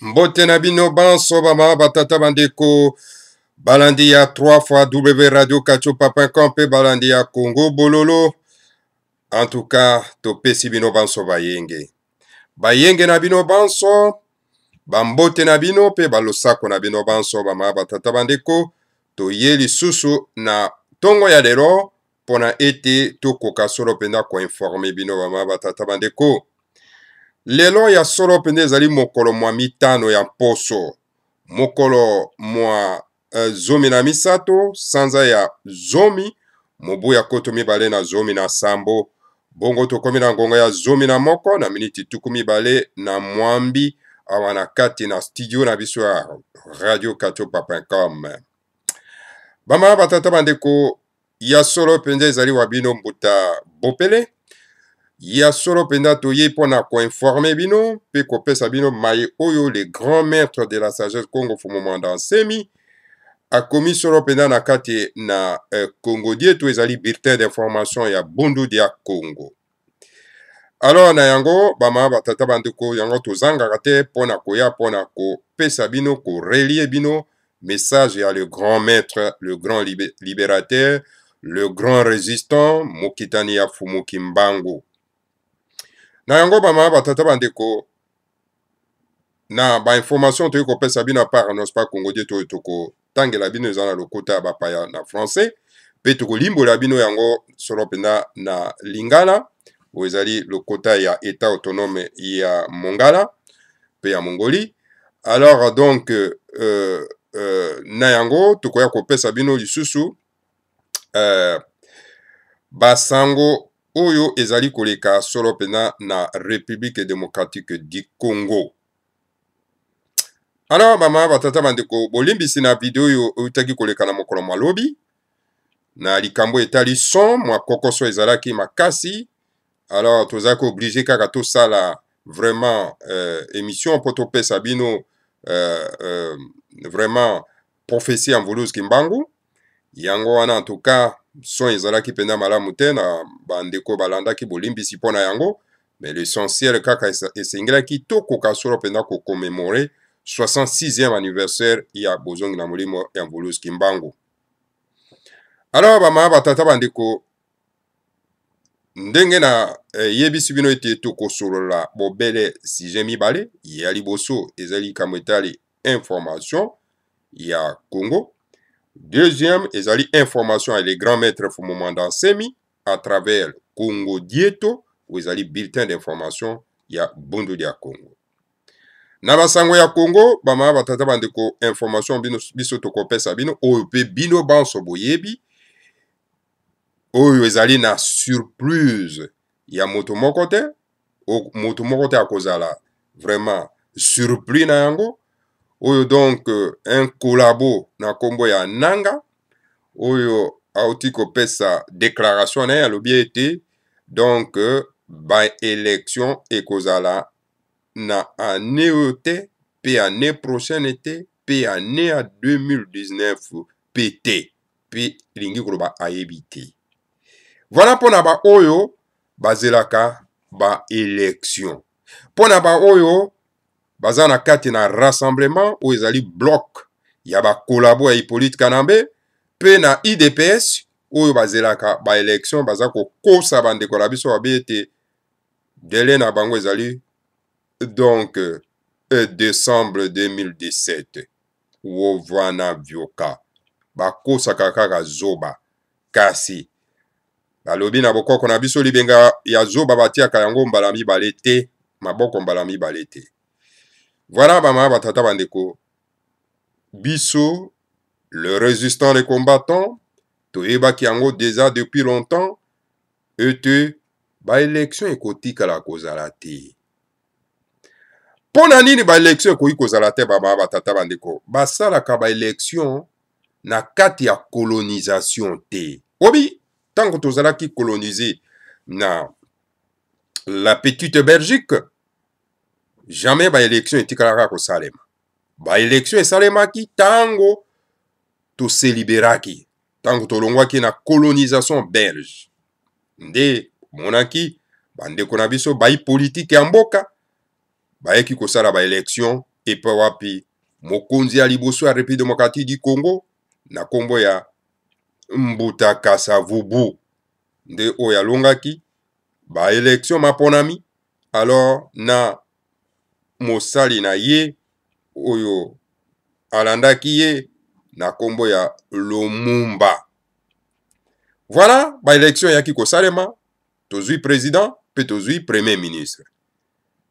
mbote na bino bansobama batata bandeko balandi ya 3 fois w radio katiopa.com mpe balandi ya congo bololo antuka topesi bino banso bayenge bayenge na bino banso bambote na bino mpe balosako na bino banso bama batata bandeko toye lisusu na ntongo ya lelo mpo na ete tokoka solo mpenza koinforme bino bama batata bandeko lelo ya solo mpenza ezali mokolo mwa mitano ya mposo mokolo mwa uh, zomi na misato sanza ya zomi mobu ya koto mibale na zomi na nsambo bongo tokomi na ngonga ya zomi na moko na miniti tuku mibale na mwambi awa na kati na studio na biso ya radio katiopa.com bamama batata bandeko ya solo mpenza ezali wa bino mbuta bopele ya solo mpenza toyei mpo na koinforme bino mpe kopesa bino maye oyo le grand maître de la sagesse congo fumomanda nsemi akomi solo mpenza na kati na euh, congo eh, die to ezali bulletin d'information ya bundude ya congo alors na yango bamama batata bandeko yango tozangaka te mpo na koya mpo na kopesa bino korelie bino message ya le grand maître le grand libérateur le grand résistant mokitani ya fumuki mbangu na yango bamama batata bandeko na bainformation toyei kopesa bino apart nospa congodi to oyo tokotangela bino eza na lokota ya bapaya na français mpe tokolimbola bino yango solo mpenza na lingala oyo ezali lokota ya état autonome ya mongala mpe ya mongoli alors donc euh, euh, na yango tokoya kopesa bino lisusu euh, basango oyo ezali koleka solo mpena na république démocratique du congo ana bamama batata bandeko bolimbisi na video oyo eutaki koleka na mokolo malobi na likambo etali son mwa kokoso ezalaki makasi alors tozalaki oblige kaka tosala vraiment euh, émission mpo topesa bino euh, euh, vraiment prophétie ya mvuluski mbangu yango wana en tout cas son ezalaki mpenza malamu te na bandeko balandaki bolimbisi mpo na yango mais l'essentiel kaka esengelaki to kokasolo mpenza kokomémore 66e anniversaire ya bozongi na molimo ya mvuluski mbango alors bamama batata bandeko ndenge na eh, yebisi bino ete tokosolola bobele sujet mibale ya liboso ezali likambo etali information ya congo deuxième ezali information ya le grand maître fumomanda nsemi à travers congo dieto oyo ezali bulletin d'information ya bundulu ya congo na basango ya congo bamama batata bandeko information bino biso tokopesa bino oyo mpe bino banso boyebi oyo ezali na surprise ya moto moko te moto moko te akozala vraiment surpris na yango oyo donc inkolabo euh, na nkombo ya nanga oyo auti kopesa déclaration na ye alobi ete donc euh, baélection ekozala na année oyo te mpe année prochaine te mpe année ya 2019 mpe te mpe elingi koloba ayebi te wana mpo na baoyo bazelaka baélection mpo na baoyo baza na kati na rassemblement oyo ezali blok ya bakolabo ya hippolyte kanambe mpe na idps oyo bazelaka baelektio baza kokosa bandeko na biso babe ete dele na bango ezali donc euh, décembre 2017 wovana vyoka bakosaka kaka zoba kasi balobi na bokoko na biso libenga ya zoba batiaka yango mbala mibale te maboko mbala mibale te voilà bamama batata bandeko biso le résistant le combattant toyebaki yango deja depuis longtemps ete baélection ekotikala kozala te mpo na nini baélection ekoki kozala te bamama batata bandeko basalaka baélection na kati ya colonisation te obi ntango tozalaki colonise na la petite belgique jamais baelektio etikalaka kosalema baelektio esalemaki ntango toseliberaki ntango tolongwaki na kolonisation belge nde monaki bandeko na biso bayi politike ya mboka bayeki kosala baelektio epa wapi mokonzi ya liboso ya république démocratique du congo na nkombo ya mbuta kasavubu nde oyo alongaki baelektio maponami alors na mosali na ye oyo alandaki ye na nkombo ya lomumba voilà baélection eyaki kosalema tozwi président mpe tozwi premier ministre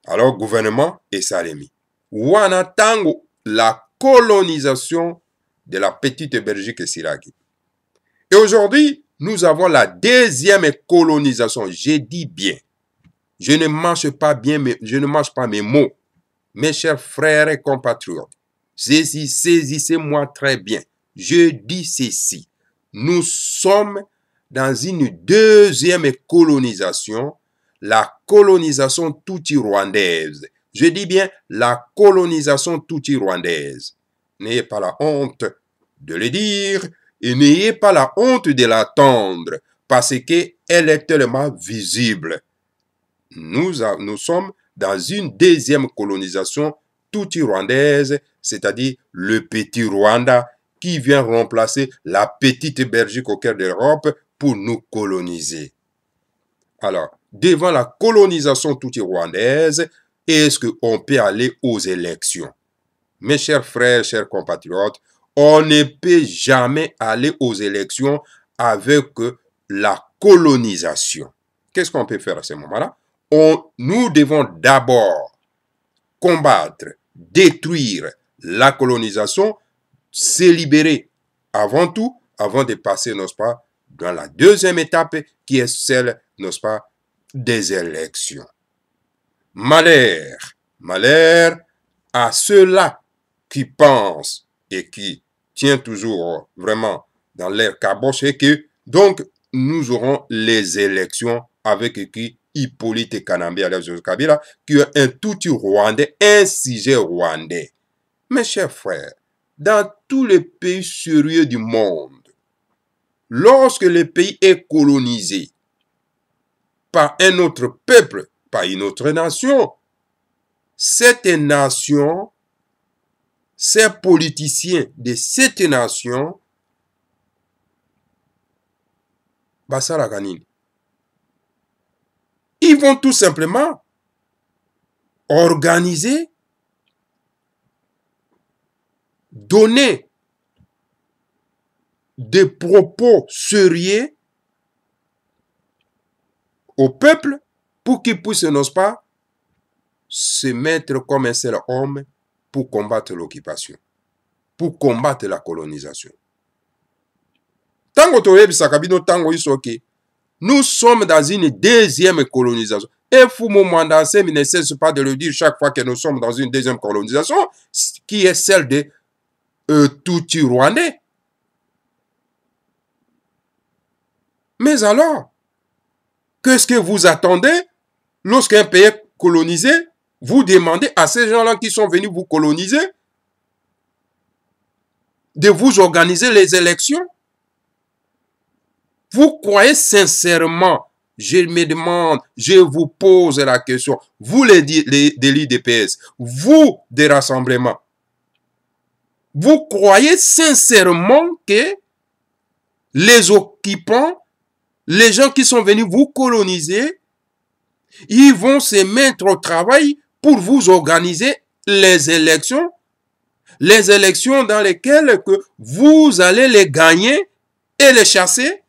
alors gouvernement esalemi wana ntango la colonisation de la petite belgique esilaki et aujourd'hui nous avons la deuxième colonisation j'ai dit bien je ne marche pas bien mais je ne marche pas mes mots Mes chers frères et compatriotes, saisissez-moi très bien. Je dis ceci. Nous sommes dans une deuxième colonisation, la colonisation tout rwandaise Je dis bien la colonisation tout rwandaise N'ayez pas la honte de le dire et n'ayez pas la honte de l'attendre parce qu'elle est tellement visible. nous sommes dans une deuxième colonisation tout rwandaise, c'est-à-dire le petit Rwanda qui vient remplacer la petite Belgique au cœur de l'Europe pour nous coloniser. Alors, devant la colonisation tout rwandaise, est-ce qu'on peut aller aux élections Mes chers frères, chers compatriotes, on ne peut jamais aller aux élections avec la colonisation. Qu'est-ce qu'on peut faire à ce moment-là nous devons d'abord combattre, détruire la colonisation, se libérer avant tout, avant de passer, n'est-ce pas, dans la deuxième étape qui est celle, n'est-ce pas, des élections. Malheur, malheur à ceux-là qui pensent et qui tiennent toujours vraiment dans l'air caboche et que donc nous aurons les élections avec qui Hippolyte Kanambe alias Joseph Kabila, qui est un toutu rwandais, un sujet rwandais. Mes chers frères, dans tous les pays sérieux du monde, lorsque le pays est colonisé par un autre peuple, par une autre nation, cette nation, ces politiciens de cette nation, basalaka nini Ils vont tout simplement organiser, donner des propos sérieux au peuple pour qu'il puisse, n'ose pas, se mettre comme un seul homme pour combattre l'occupation, pour combattre la colonisation. Tango toyebisaka bino tango isoke Nous sommes dans une deuxième colonisation. Et Fumo ne cesse pas de le dire chaque fois que nous sommes dans une deuxième colonisation, qui est celle de euh, tout Rwandais. Mais alors, qu'est-ce que vous attendez lorsqu'un pays est colonisé Vous demandez à ces gens-là qui sont venus vous coloniser de vous organiser les élections vous croyez sincèrement, je me demande, je vous pose la question, vous les, les délits DPS, vous des rassemblements, vous croyez sincèrement que les occupants, les gens qui sont venus vous coloniser, ils vont se mettre au travail pour vous organiser les élections, les élections dans lesquelles que vous allez les gagner et les chasser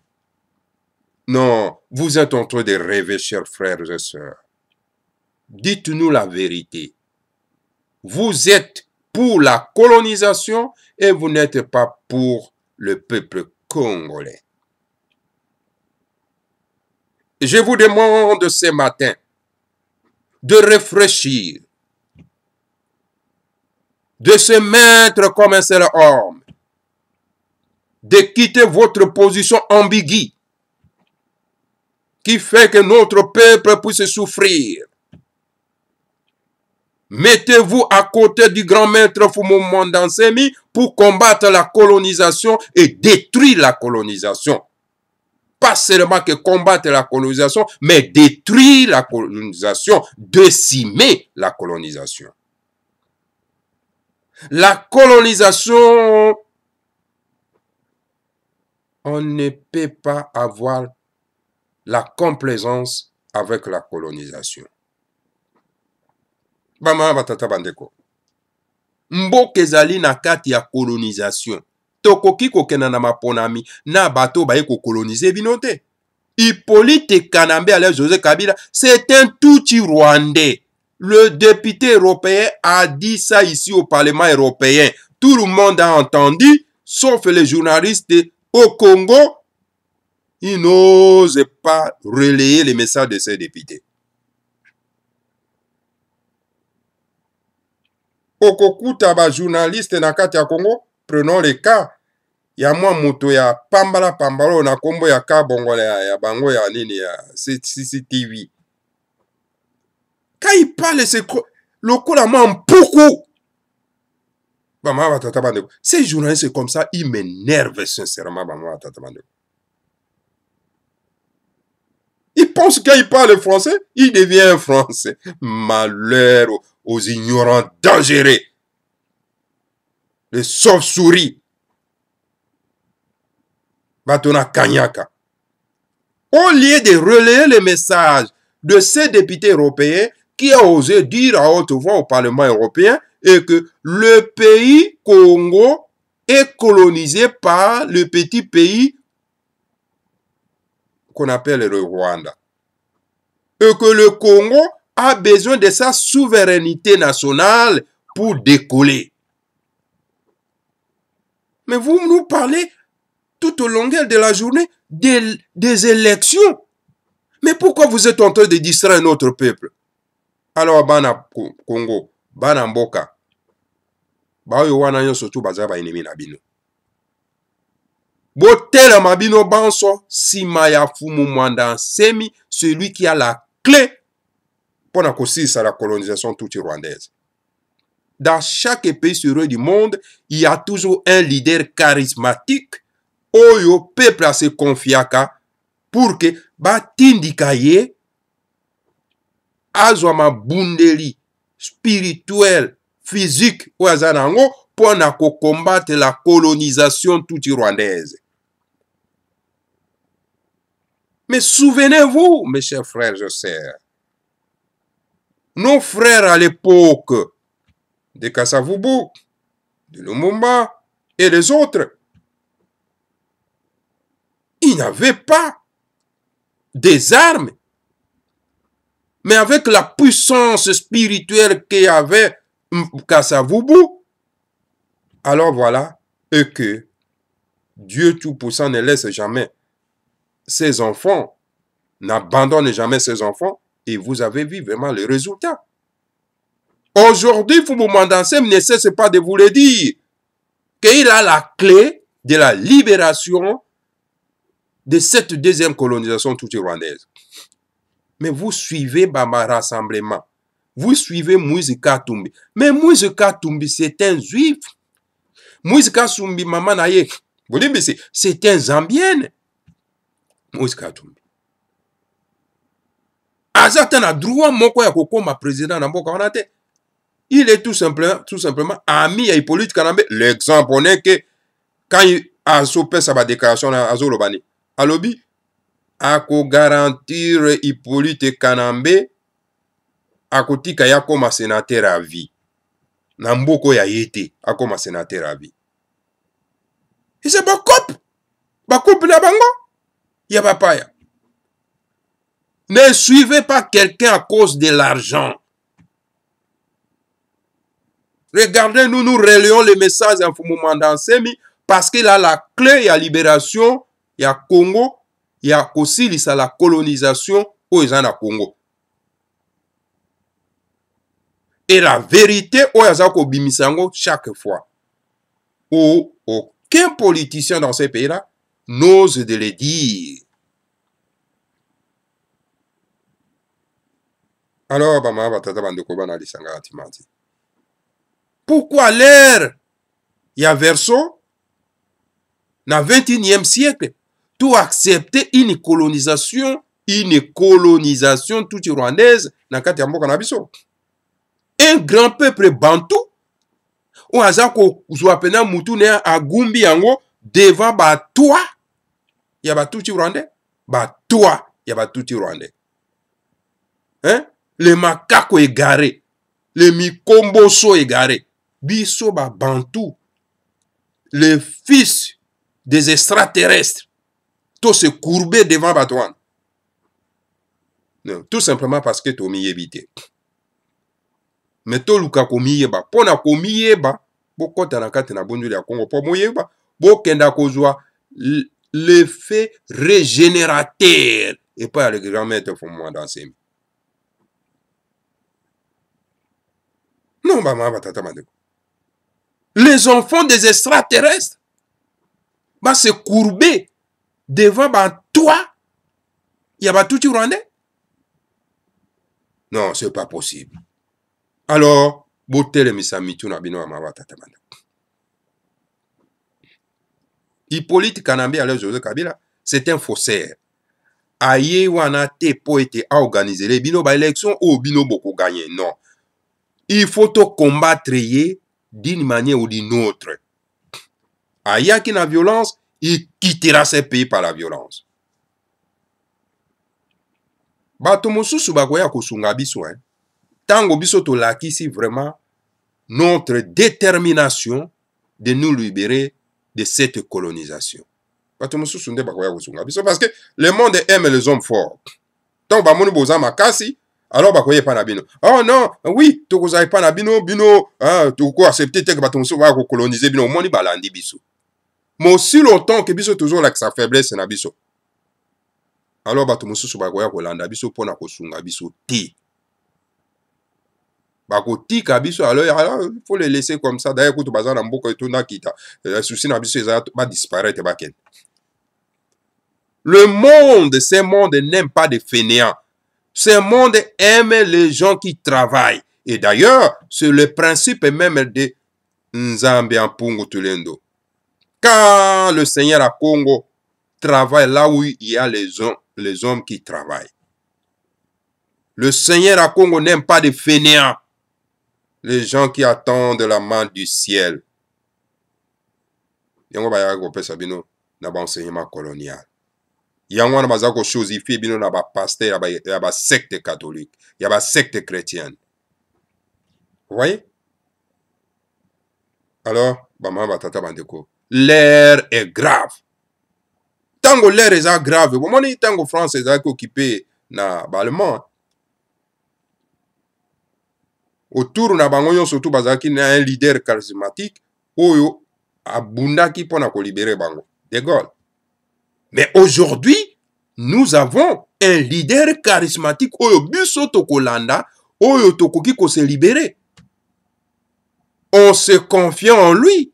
non, vous êtes en train de rêver, chers frères et sœurs. Dites-nous la vérité. Vous êtes pour la colonisation et vous n'êtes pas pour le peuple congolais. Je vous demande ce matin de réfléchir, de se mettre comme un seul homme, de quitter votre position ambiguë qui fait que notre peuple puisse souffrir. Mettez-vous à côté du grand maître Fumon Dansemi pour combattre la colonisation et détruire la colonisation. Pas seulement que combattre la colonisation, mais détruire la colonisation, décimer la colonisation. La colonisation, on ne peut pas avoir la complaisance avec la colonisation bamama batata bandeko mboka ezali na kati ya colonisation tokoki kokenda na maponami na bato baye kokolonize bino te hippolyte kanambe alias josé kabila c'est un tuti rwandais le député européen a dit ça ici au parlement européen tout le monde a entendu sauf les journalistes au congo Ils n'osent pas relayer les messages de ces députés. okokutaba journaliste na kati ya kongo prenons le cas ya mwa moto ya pambalapambala oyo na nkombo ya ka bongola ya, ya bango ya nini ya cctv ka ipale se lokola mwa mpuku bamama batata bandeko ces journalistes comme ça i m'énerve sincèrement bamama batata bandeko Il pense qu'il parle français, il devient français. Malheur aux ignorants dangereux. Les sauves-souris. Batona Kanyaka. Au lieu de relayer le message de ces députés européens qui a osé dire à haute voix au Parlement européen et que le pays Congo est colonisé par le petit pays qu'on appelle le Rwanda. Et que le Congo a besoin de sa souveraineté nationale pour décoller. Mais vous nous parlez tout au long de la journée des, des élections. Mais pourquoi vous êtes en train de distraire notre peuple Alors, Bana Congo, Bana Mboka, Bayo Wana surtout Bazaba Inemi Nabino. botelema bino banso nsima ya fumu mwanda nsemi celui qui a la clé mpo na kosilisa la colonisation tuti rwandaise dans chaque pays sur du monde il y a toujours un leader charismatique oyo peuple asekonfiaka pour ke batindika ye azwa mabundeli spirituel physique oyo aza na yango mpo na kokombate la colonisation tuti rwandaise Mais souvenez-vous, mes chers frères et sœurs, nos frères à l'époque de Kassavoubou, de Lumumba et les autres, ils n'avaient pas des armes, mais avec la puissance spirituelle qu'avait Kassavoubou, alors voilà, et que Dieu Tout-Puissant ne laisse jamais ses enfants. N'abandonne jamais ses enfants et vous avez vu vraiment le résultat. Aujourd'hui, Fubu Mandansem ne cesse pas de vous le dire qu'il a la clé de la libération de cette deuxième colonisation toute rwandaise. Mais vous suivez Bama Rassemblement. Vous suivez Mouzika Tumbi. Mais Mouzika Tumbi, c'est un juif. Mouzika Tumbi, maman naye. Vous dites, c'est un zambienne. moise katumbi aza ata na droit moko ya kokoma président na mboka wana te il est tout simplement, tout simplement ami ya hippolyte kanambe l'exemple on est ke quand azopesa badéclaration na azoloba nini alobi akogarantir hippolyte kanambe akotika ye akoma senatere ya vie na mboka oyo aye te akoma senatere ya vie eza bakope bakope na bango Il n'y a pas paille. Ne suivez pas quelqu'un à cause de l'argent. Regardez, nous, nous relayons le message en mouvement d'Ansemi parce qu'il a la clé, il y a libération, il y a Congo, il y a aussi il y a la colonisation au Congo. Et la vérité, au chaque fois. Ou aucun politicien dans ces pays-là n'ose de le dire. Alors, bamama batata bandeko bana lisanga ya tima te pourquoi l'ère ya verso na 21e siècle to accepte une colonisation une colonisation toute rwandaise na kati ya mboka na biso un grand peuple bantu oyo aza kozwa pena mutu na ye agumbi yango devant batoi ya batuti rwandais batwa ya batuti rwandais hein? le makako egare le mikomboso egare biso babantu le fils des extraterrestres tose courbe devant bato wana tout simplement parce que tomiyebi te me toluka komiyeba mpo na komiyeba bokɔta na kati na bondeli ya kongo mpo moyeba bokenda kozwa l'effet régénérateur. Et pas le grand-mère te font moi danser. Non, maman, batata, Les enfants des extraterrestres vont se courber devant toi. Il y a tout Rwandais. Non, c'est pas possible. Alors, botelemi sa mituna bino ya mabata te bandeko Hippolyte Kanambe alors Joseph Kabila, c'est un faussaire. Aye wana te po ete organiser les bino ba élection ou oh, bino boko gagner. Non. Il faut to combattre d'une manière ou d'une autre. Aïa qui la violence, il quittera ce pays par la violence. bato mosusu bakoya kosunga biso eh? ntango biso tolakisi vraiment notre détermination de nous libérer de cette colonisation bato mosusu nde bakoya kozonga biso parce que le monde aime les hommes forts ntango bamoni boza makasi alors bakoya epai na bino oh non oui tokozala epai na bino bino tokoaccepte teke bato mosusu baya kokolonize bino omoni balandi biso mais aussi longtemps ke biso tozolakisa faiblesse na biso alors bato mosusu bakoya kolanda biso mpo na kosunga biso te bakotika biso alors faut le laisser comme ça d'ailleurs kutu baza na mboka etondakita euh, susi na biso ezala badisparaître bakende le monde ce monde n'aime pas de fainéants ce monde aime les gens qui travaillent et d'ailleurs c'est le principe même de nzambe ya mpungu tulendo quand le seigneur à congo travaille là où il y a les hommes, les hommes qui travaillent le seigneur à congo n'aime pas de fainéants les gens qui attendent la main du ciel yango bayaka kopesa bino na baenseignement colonial yango wana baza kochosifie bino na bapaster ya basecte catholique ya basecte chrétienne voye alors bamama batata bandeko l'air est grave ntango l'air eza grave bomoni ntango france ezalaki okipe na ballemand autour na bango nyonso tu bazalaki na un leader charismatique oyo abundaki mpona kolibere bango de Gaulle mais aujourd'hui nous avons un leader charismatique oyo biso tokolanda oyo tokoki koselibere on se confie en lui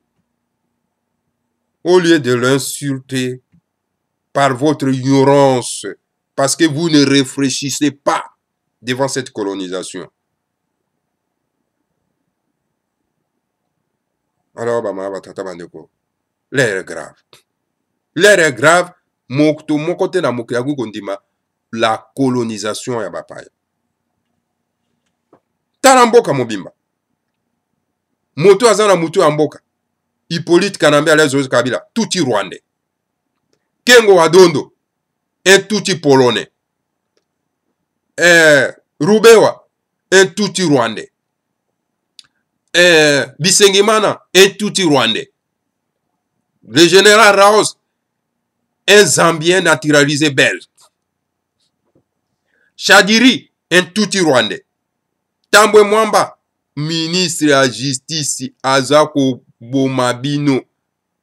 au lieu de l'insulter par votre ignorance parce que vous ne réfléchissez pas devant cette colonisation alors bamaya batata bandeko lere grave lere grave moto moko te na mokili akoki kondima la colonisation ya bapaya tala mboka mobimba moto aza na motu ya mboka hippolyte kanambe alain joseph kabila tuti rwandais kengo wadondo e tuti polonais eh, rubewa e tuti rwandais eh, bisengimana e tuti rwandais le général raos un zambien naturalisé belge chadiri un tuti rwandais tambwe mwamba ministre ya justice aza koboma bino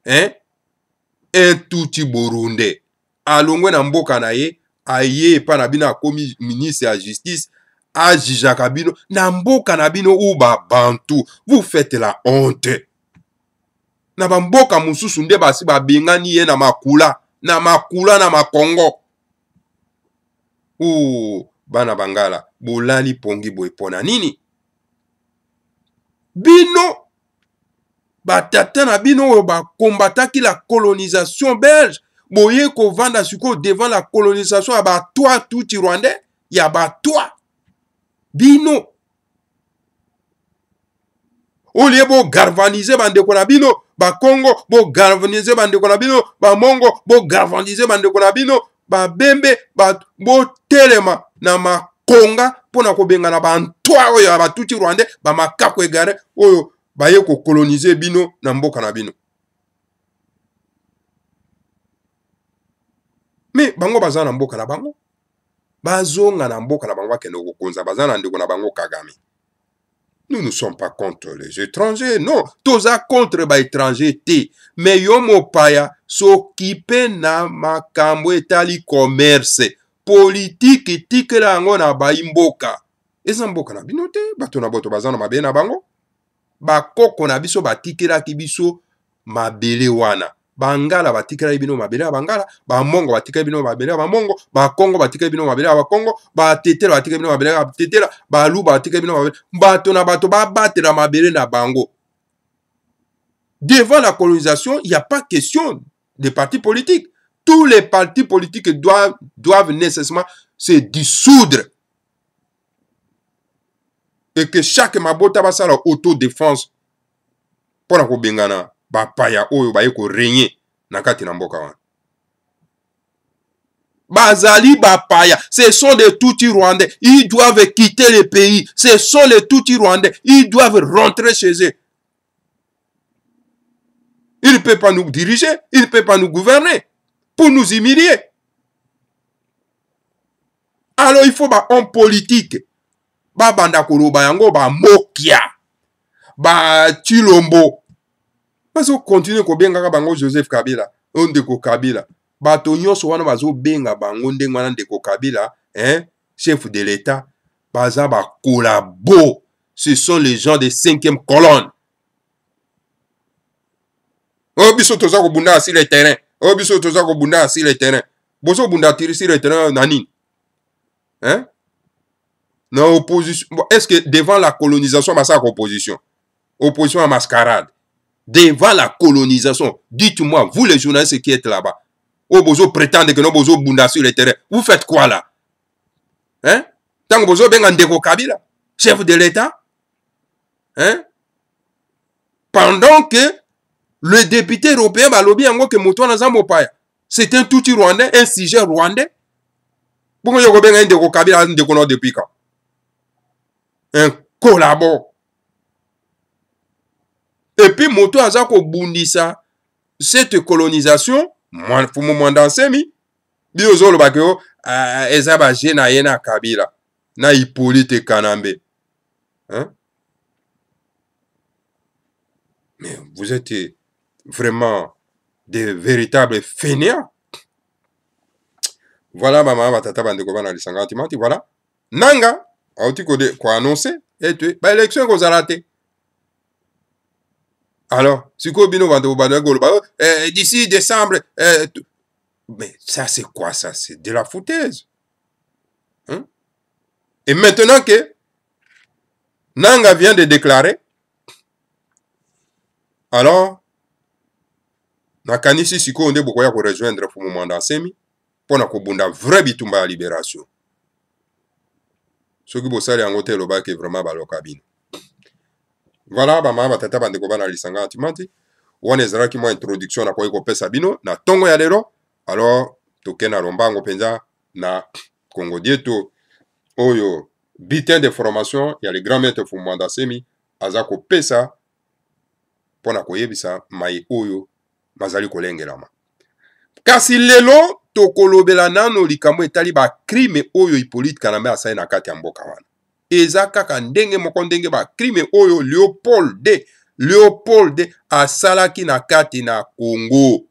eh? un tuti burunde alongwe na mboka na ye aye epa na bino akomi ministre ya justice ajijaka bino na mboka na bino oyo babantu vous faites la honte na bamboka mosusu nde basi babengani ye na makula na makula na makongo o bana bangala bolali pongi boye mpo na nini bino batata na bino oyo bakombataki la colonisation belge boye kovanda sikoyo devant la colonisation ya batwa tuti rwandais ya batwa bino olie bogalvanize bandeko na bino bakongo bogalvanize bandeko na bino bamongo bogalvanize bandeko na bino babembe botelema na makonga mpona kobengana bantwa oyo ya batuti rwandais bamakako egare oyo baye kokolonize bino na mboka na bino me bango baza na mboka na bango bazonga na mboka na bango akende kokonza baza na ndeko na bango kagame nous ne sommes pas contre les étrangers non toza contre baétranger te me yo mopaya soki mpe na makambo etali commerce politike etikela yango na bayi mboka eza mboka na bino te bato na bato baza na mabe na bango bakoko na biso batikelaki biso mabele wana bangala batikali bino mabele ya bangala bamongo batikali bino mabele ya bamongo bakongo batikali bino mabele ya bakongo batetela batikali bino mabele ya batetela baluba batikali bino mabele bato na bato babatela mabele na bango devant la colonisation il n'y a pas question des partis politiques tous les partis politiques doivent, doivent nécessairement se dissoudre et que chaque mabota basala autodéfense mpona kobengana bapaya oyo baye ko na kati na mboka wana bazali bapaya ce sont les tuti rwandais ils doivent quitter le pays ce sont les tuti rwandais ils doivent rentrer chez eux il ne peut pas nous diriger il ne peut pas nous gouverner pour nous humilier alors il faut en politique Banda koloba yango ba chilombo. mpo ezokontinue kobengaka bango joseph kabila oyo ndeko kabila bato nyonso wana bazobenga bango ndenge wana ndeko kabila hein? chef de l'état baza bakolabo ce sont les gens de cinquième colonne oyo biso toza kobunda asi le terrain oyo biso toza kobunda asi le terrain bozobunda tiri si le terrain na nini hein? na opposition est ce que devant la colonisation basaka opposition opposition ya mascarade devant la colonisation. Dites-moi, vous les journalistes qui êtes là-bas, au bozo prétendez que nos bozo bunda sur le terrain, vous faites quoi là Hein Tant que bozo benga ndeko Kabila, chef de l'État Hein Pendant que le député européen balobi yango ke moto wana aza mopaya c'est un tuti rwandais un sujet rwandais bongo yo kobenga ye ndeko kabila ndeko nao depuis quand un collabo epuis moto aza kobundisa cette colonisation fumu mwanda nsemi bino ozolobaka yo ah, eza baje na ye na kabila na hippolyte kanambe hein? mais vous êtes vraiment des véritables fainéants voilà bamama batata bandeko bana lisanga timati voilà nanga auti koannonce ete baélection ekozala te Alors, sikoyo bino bantu bobandaki koloba eh, d'ici décembre eh, mais ça c'est quoi ça c'est de la foutaise hein? et maintenant que Nanga vient de déclarer alors nakanisi sikoyo nde bokoya korejoindre fumu mwanda asemi mpo na kobunda vrai bitumba ya libération soki bosali yango te elobaki vraiment baloka bino voilà bamama batata bandeko bana lisanga ntima te wana ezalaki mwa introduction nakoki kopesa bino na ntongo ya lelo alors tokende na lombango mpenza na congo dieto oyo bitin de formation ya le grand maître fumanda semi aza kopesa mpona koyebisa maye oyo mazali kolengelama kasi lelo tokolobela nano likambo etali bakrime oyo hipolite kanambe asali na kati ya mboka wana eza kaka ndenge moko ndenge bacrime oyo leopold de leopold asalaki na kati na congo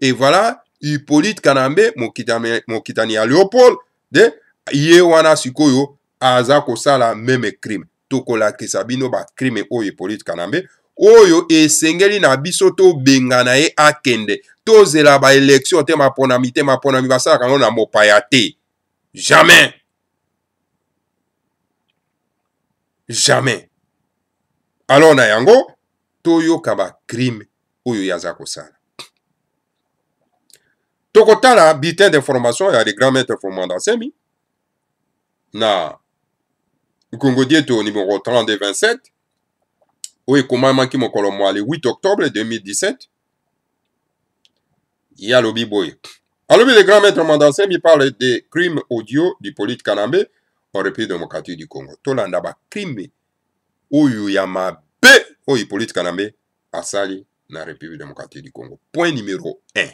e voilà hippolyte kanambe mokitani, mokitani ya leopold de ye wana sikoyo aza kosala meme crime tokolakisa bino bacrime oyo hippolyte kanambe oyo esengeli na biso tobenga na ye akende tozela baelektio te maponami te maponami basalaka yango na mopaya te jamais jamais alors na yango toyoka bacrime oyo ye aza kosala tokotala bulletin d'information ya le grand maître fomanda semi na nkongodieto numéro 3227 oyo ekomamaki mokolo mwa le 8 octobre 2017 ye alobi boye alobi le grand maître mandansemi parle des crimes audio du polite kanambe wa republike démocratique du congo tolanda bacrime oyo ya mabe oyo politika na mbe asali na république démocratique du congo point numéro 1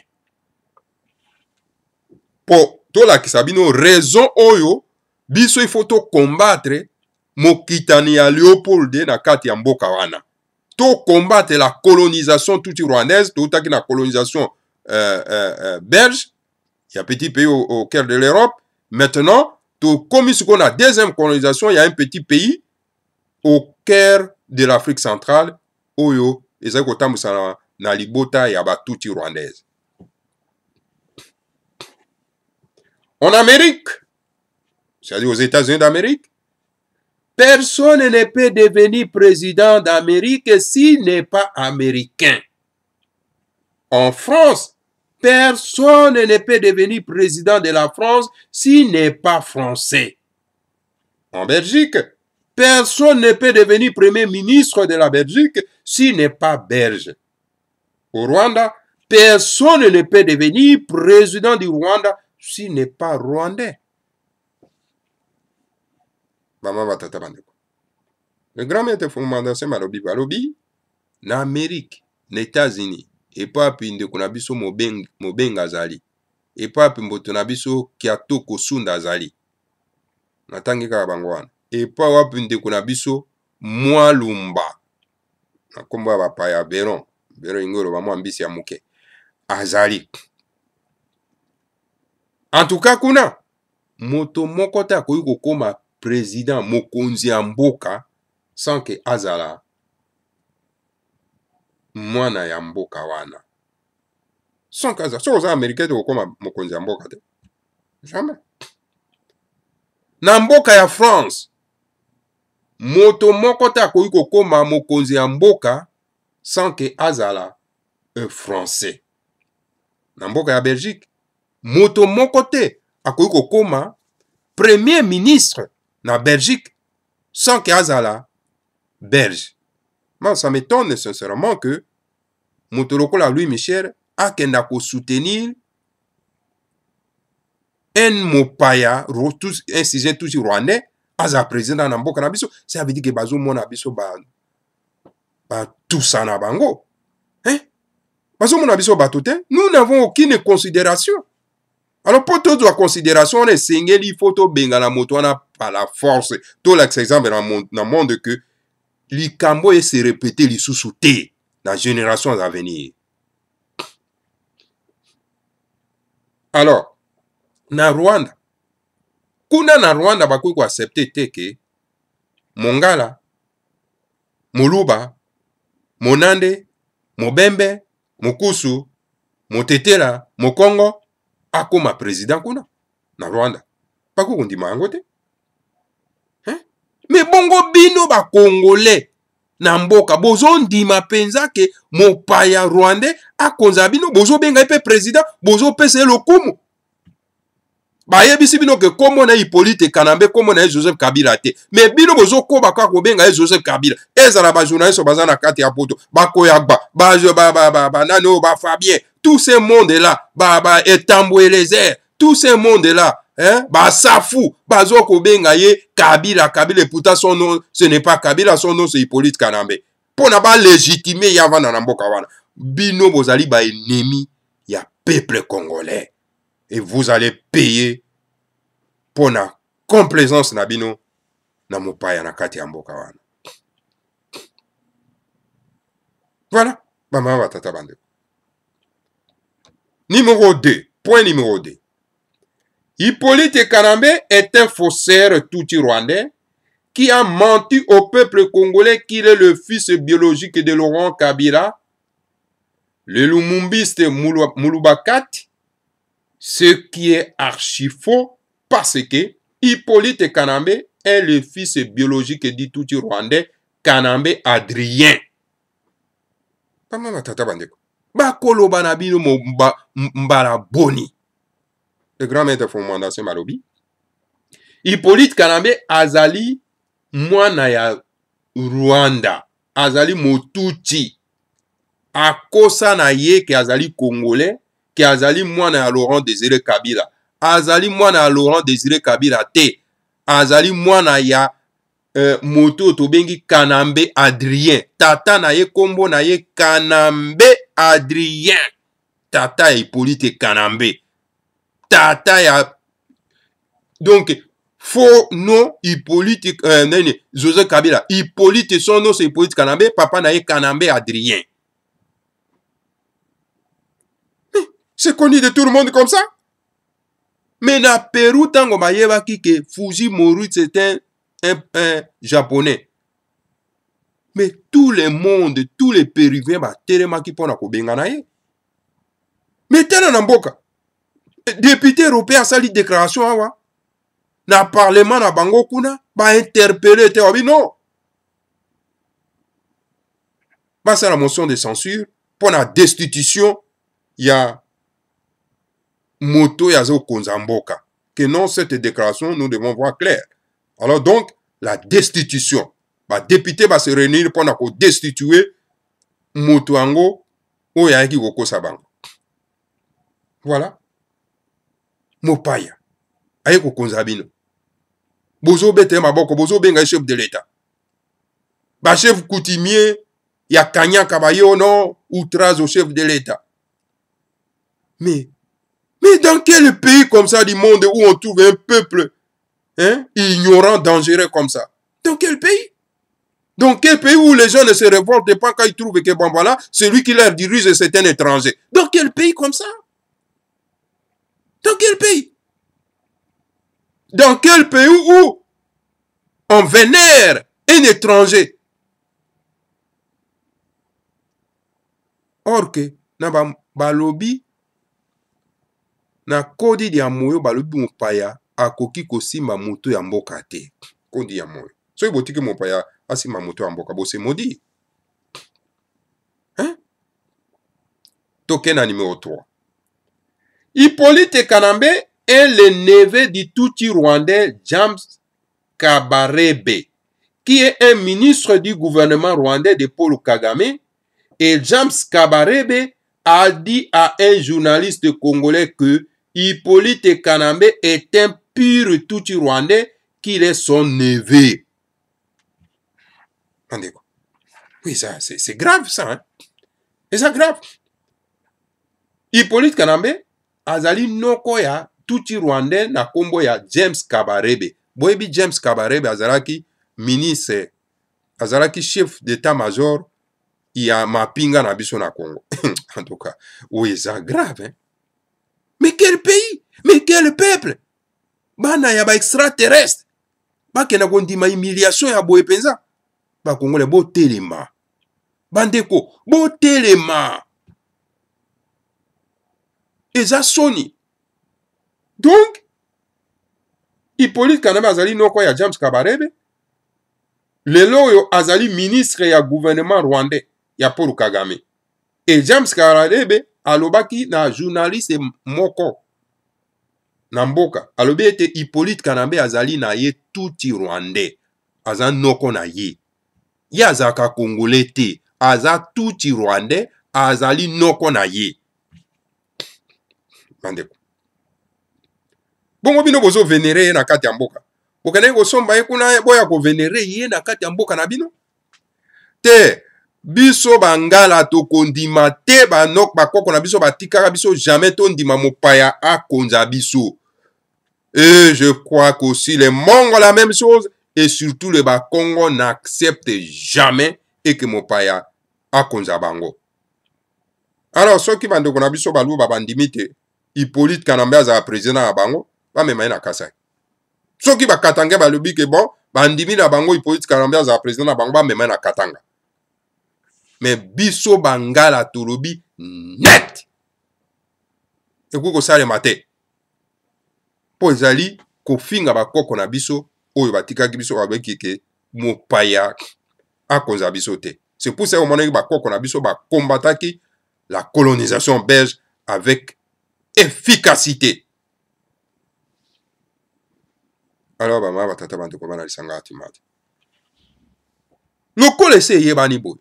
mpo tolakisa bino raison oyo biso ifo tokombatre mokitani ya léopold na kati ya mboka wana tokombatre la colonisation tuti rwandaise toutaki na colonisation euh, euh, euh, belge ya petit pays au, au cœur de l'europe maintenant tokómi sikoyo na deuxième colonisation ya un petit pays au cœur de l'afrique centrale oyo ezali kotambwisana na libota ya batuti rwandaise en amérique c'est-à-dire aux états-unis d'amérique personne ne peut devenir président d'amérique s'il n'est pas américain en france Personne ne peut devenir président de la France s'il n'est pas français. En Belgique, personne ne peut devenir premier ministre de la Belgique s'il n'est pas belge. Au Rwanda, personne ne peut devenir président du Rwanda s'il n'est pas rwandais. Le grand maître c'est Malobi Balobi, en Amérique, États-Unis, epai wapi ndeko na biso mobenga azali epai wapi mboto na biso kiato kosunda azali natangi kaka bango wana epai wapi ndeko na biso mwa lumba na nkombo ya bapaya beron beron elingi oloba mwa mbisi ya moke azali antuka kuna moto moko te akoki kokóma président mokonzi ya mboka sans ke azala mwana ya mboka wana soki oza americain te kokóma mokonzi ya mboka te jamais na mboka ya france moto moko te akoki kokóma mokonzi ya mboka sans ke azala euh, français na mboka ya belgique moto moko te akoki kokóma premier ministre na belgique sans ke azala belge man ça m'étonne sincèrement que moto lokola louis michel akenda kosoutenir un mopaya un citoyen toujours rwandais aza président na mboka na biso se avedi ke bazomona biso batusa ba na bango eh? bazomona biso bato te nous n'avons aucune considération alors mpo tozwa considération wana esengeli fo tobengana moto wana par la force tolakisa exemple na monde, na monde ke likambo eserepete lisusu te na génération ya avenir alors na rwanda kuna na rwanda bakoki koaccepte te ke mongala moluba monande mobembe mokusu motetela mokongo akóma président kuna na rwanda bakoki kondima yango te me bongo bino bakongolais na mboka bozondima mpenza ke mopaya rwandais akonza bino bozobenga ye mpe président bozopesa ye lokumu bayebisi bino ke kombo na ye hipolite kanambe kombo na ye joseph kabila te me bino bozokoba kaka kobenga ye joseph kabila ezala bajournaliste baza na kati ya poto bakoyagba banani oyo bafabien tout ce monde la baetambwelezer tout ce monde la hein? basafu bazo kobenga ye kabila kabila eputa son nom ce n'est pas kabila son nom c'est hippolyte kanambe mpo na balégitime ye avanda na mboka wana bino bozali baennemi ya peuple congolais et vous allez payer mpo na complaisance na bino na mopaya na kati ya mboka wana voilà bamama batata bandeko numéro 2 point numéro 2 Hippolyte Kanambé est un faussaire tutsi-rwandais qui a menti au peuple congolais qu'il est le fils biologique de Laurent Kabila, le lumumbiste Mouloubakat, ce qui est archi faux parce que Hippolyte Kanambé est le fils biologique du tutsi-rwandais Kanambé Adrien. bakoloba na bino mbala boni le grand maître fondation malobi hippolyte kalambe azali mwana ya rwanda azali motuti akosa na ye ke azali congolais ke azali mwana ya laurent désiré kabila azali mwana ya laurent désiré kabila te azali mwana ya euh, moto oyo tobengi kanambe adrien tata na ye nkombo na ye kanambe adrien tata ya hippolyte kanambe tata ya donc faux nom hippolyte euh, nani joseph kabila hippolyte son nom c'est hippolyte kanambe papa na ye kanambe adrien c'est connu de tout le monde comme ça mais na pérou ntango bayebaki ke fuji morui c'est un, un, un japonais mais tout le monde tous les péruviens batelemaki mpo na kobengana ye mais tala na mboka député européen asali déclaration awa na parlement na bango kuna bainterpele te babi non basala motion de censure mpo na destitution ya moto oyo aza kokonza mboka que non cette déclaration nous devons voir clair alors donc la destitution badepute base réunir mpo na kodestitue moto yango oyo ayaki kokosa bango voilà mopaya aye kokonza bino bozobeta ye maboko bozobenga ye chef de l'etat bachef coutumier ya kanyaka baye ono outrage au chef de l'etat mais mais dans quel pays comme ça du monde où on trouve un peuple hein, ignorant dangereux comme ça dans quel pays dans quel pays où les gens ne se révoltent pas quand ils trouvent que bon voilà celui qui leur dirige c'est un étranger dans quel pays comme ça Dans quel pays Dans quel pays où on vénère un étranger Or que, dans balobi, na kodi ya moyo balobi mopaya akoki kosimba moto ya mboka te kodi ya moyo soki botiki mopaya asimba moto ya mboka bosemodi toke na numero 3 Hippolyte Kanambe est le neveu du Tutsi rwandais James Kabarebe, qui est un ministre du gouvernement rwandais de Paul Kagame, et James Kabarebe a dit à un journaliste congolais que Hippolyte Kanambe est un pur Tutsi rwandais, qu'il est son neveu. Oui, ça, c'est grave ça. Hein? Et ça grave. Hippolyte Kanambe azali noko ya tuti rwandais na nkombo ya james kabarebe boyebi james kabarebe azalaki ministre azalaki chef d'état major ya mapinga na biso na congo en tout cas oyo eza grave hein? mais quel pays mais quel peuple bana ya baextraterrestre bakenda kondima humiliation ya boye mpenza bakongole botelema bandeko botelema eza soni donc hippolyte kanabe azali nokwa ya james kabarebe lelo oyo azali ministre ya gouvernement rwandais ya paul kagame e james kabarebe alobaki na journaliste moko na mboka alobi ete hippolyte kanabe azali na ye tuti rwandais aza noko na ye ye azalaka congolais te aza tuti rwandais azali noko na ye bandeko bongo bino bozovenere ye na kati ya mboka bokendaki kosomba ye kuna boya kovenere ye na kati ya mboka na bino te biso bangala tokondima te banok bakoko na biso batikaka biso jamai tondima mopaya akonza biso e je crois qu'aussi le mongo la même chose et surtout le bakongo n'accepte jamais eke mopaya akonza bango alors soki bandeko na biso baluba bandimi te hippolyte kanambe azala président na bango bamema ye na kasai soki bakatanga balobi ke bon bandimi na bango hippolyte kanambe azala président na bango bamema ye na katanga me biso bangala tolobi net ekoki kosalema te mpo ezali kofinga bakoko na biso oyo batikaki biso babeki ke mopaya akonza biso te c'est pour ça omonaki bakoko na biso bakombataki la colonisation belge avec efficacité alors bamama batata bantu ko banalisa nga ati mati lokola ese eyebani boye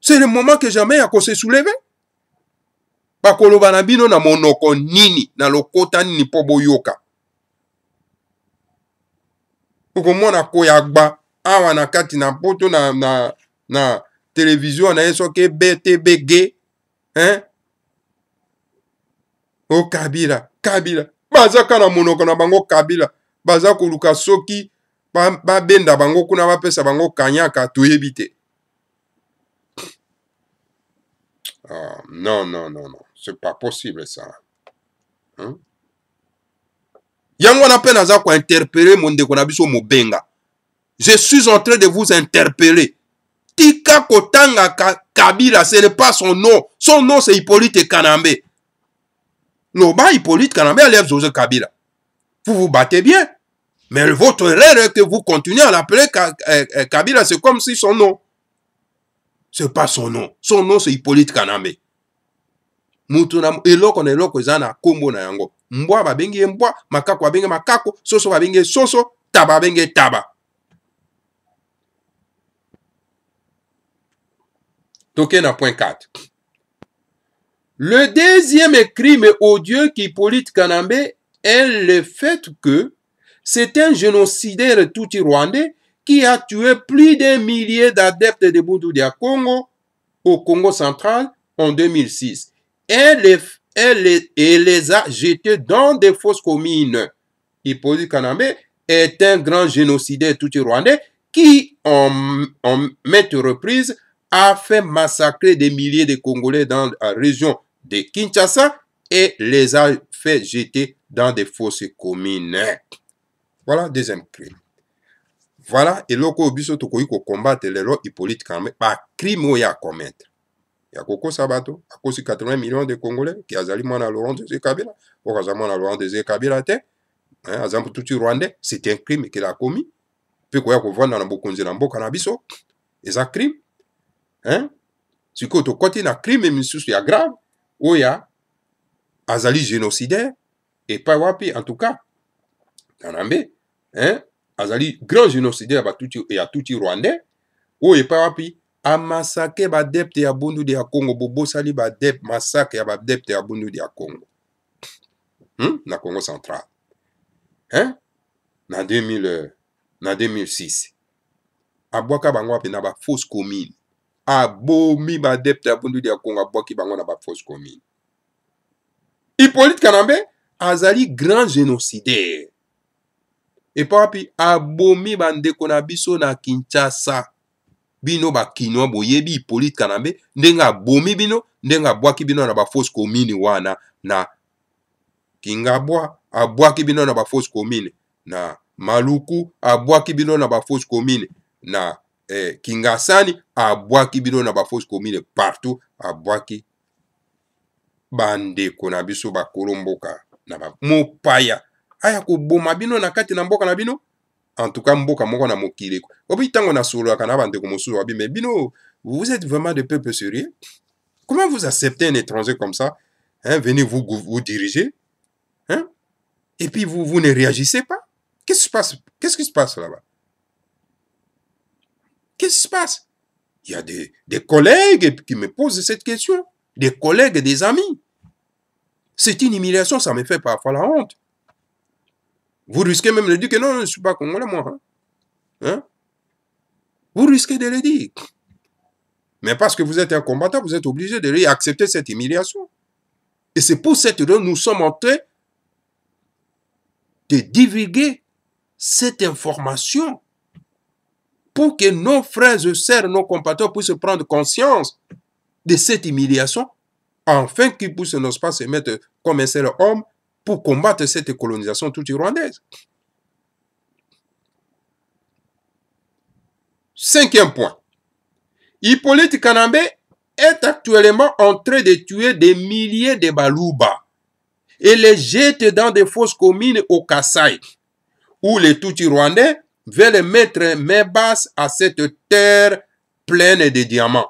c'est le moment que jamais ya kosesouleve bakoloba na bino na monoko nini na lokota nini mpo boyoka okomona koya gba awa ah, na kati na poto na, na, na televizio na ye soki ebetebege hein? o kabila kabila baza kaka na monoko na bango kabila baza koluka soki babenda ba bango kuna bapesa bango kanyaka toyebi te ah, non non non non c'est pas possible ça hein? yango wana mpe naza kointerpele mondeko na biso mobenga je suis en train de vous interpeller tika kotangaka kabila ce n'est pas son nom son nom c'est hippolyte kanambe Loba Hippolyte Kanambe élève Joseph Kabila. Vous vous battez bien. Mais votre erreur est que vous continuez à l'appeler eh, eh, Kabila. C'est comme si son nom. Ce n'est pas son nom. Son nom, c'est Hippolyte Kanambe. mutu na eloko na eloko eza combo. na yango Mboa babengi ye makako makako soso ba ye soso taba babenge taba Token na point 4 le deuxième crime odieux qu'Hippolyte Kanambe est le fait que c'est un génocidaire tout rwandais qui a tué plus d'un millier d'adeptes de Bundudia Congo au Congo central en 2006 et les, a jetés dans des fosses communes. Hippolyte Kanambe est un grand génocidaire tout rwandais qui, en, en maintes reprises, a fait massacrer des milliers de Congolais dans la région de Kinshasa et les a fait jeter dans des fosses communes. Voilà, deuxième crime. Voilà, et loko biso tokoki kokombate lelo Hippolyte Kambé bacrime oyo akometre ya kokosa bato akosi 80 millions de congolais ke azali mwana laurent désiré kabila oyo aza mwana laurent désiré kabila te aza mpututi rwandais c'est un crime qu'il a commis mpe koya kovanda na bokonzi na mboka na biso eza crime sikoyo tokoti na crime misusu ya grave oya azali génocidaire epai wapi en tout cas tana mbe hein? azali grand génocidaire ya batuti ya tuti rwandais oyo epai wapi amasake badepte ya bundude ya congo bobosali badep masake ya badepte ya bundude ya congo hmm? na congo central hein? na 2000 na 2006 abwaka bango wapi na bafausse commune abomi baadepte abundu ya kongo abwaki bango na bafosse commune hippolyte kanambe azali grand génocidaire epa wapi abomi bandeko na biso na kinshasa bino bakinois boyebi hippolyte kanambe ndenge abomi bino ndenge abwaki bino na bafosse commune wana na kingabwa abwaki bino na bafosse commune na maluku abwaki bino na bafosse commune na eh, kingasani abwaki bino na bafose commune partout abwaki bande na biso Naba. mboka na mopaya aya koboma bino na kati na mboka na bino cas mboka moko na mokileko. obi na solo na me bino vous êtes vraiment de peuple sérieux comment vous acceptez un étranger comme ça hein, venez vous, vous, diriger hein? et puis vous, ne réagissez pas quest qu'est-ce qui se passe là-bas Qu'est-ce qui se passe Il y a des, collègues qui me posent cette question, des collègues, et des amis. C'est une humiliation, ça me fait parfois la honte. Vous risquez même de dire que non, je ne suis pas congolais, moi. Hein. Hein? Vous risquez de le dire. Mais parce que vous êtes un combattant, vous êtes obligé de lui accepter cette humiliation. Et c'est pour cette raison que nous sommes en train de divulguer cette information pour que nos frères et sœurs, nos compatriotes puissent prendre conscience de cette humiliation, afin qu'ils puissent pas se mettre comme un seul homme pour combattre cette colonisation tout rwandaise. Cinquième point. Hippolyte Kanambe est actuellement en train de tuer des milliers de Balouba et les jette dans des fosses communes au Kassai, où les tout rwandais vais les mettre main basse à cette terre pleine de diamants.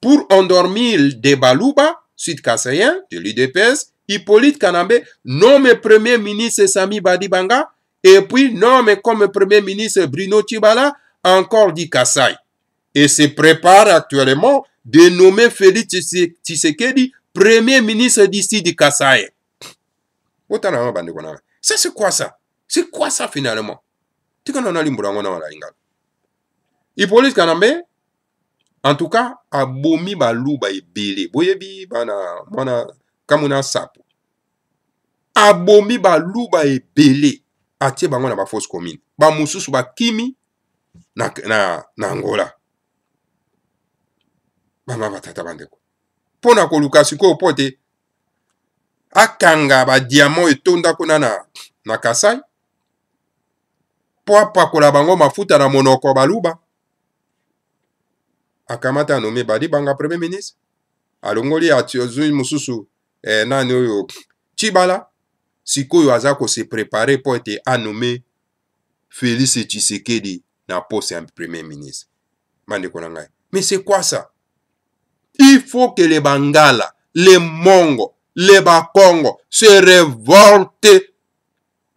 Pour endormir Baluba, sud kassayen de l'UDPS, Hippolyte Kanambe nomme premier ministre Sami Badibanga et puis nomme comme premier ministre Bruno Tibala, encore du Kassai. Et se prépare actuellement de nommer Félix Tshisekedi premier ministre d'ici du Kassai. Ça c'est quoi ça C'est quoi ça finalement tikana na limbo yango na wana alingaka hippolyte kanambe en tout cas abomi baluba ebele boyebi bana mwana kamuna sapo abomi baluba ebele atie bango na bafosse commune bamosusu bakimi na, na, na angola banga batata bandeko mpo na koluka sikoyo mpo te akanga badiamant etonda kuna na, na kasai mpo apakola bango mafuta na monoko baluba akamata anome badi banga premier ministre alongoli azwi mosusu eh, nani oyo cibala sikoyo aza kose prépare mpo ete anome félix tshisekedi na poste ya premier ministre bandeko na ngai mais c'est quoi ça il faut que le bangala le mongo le bakongo se révolte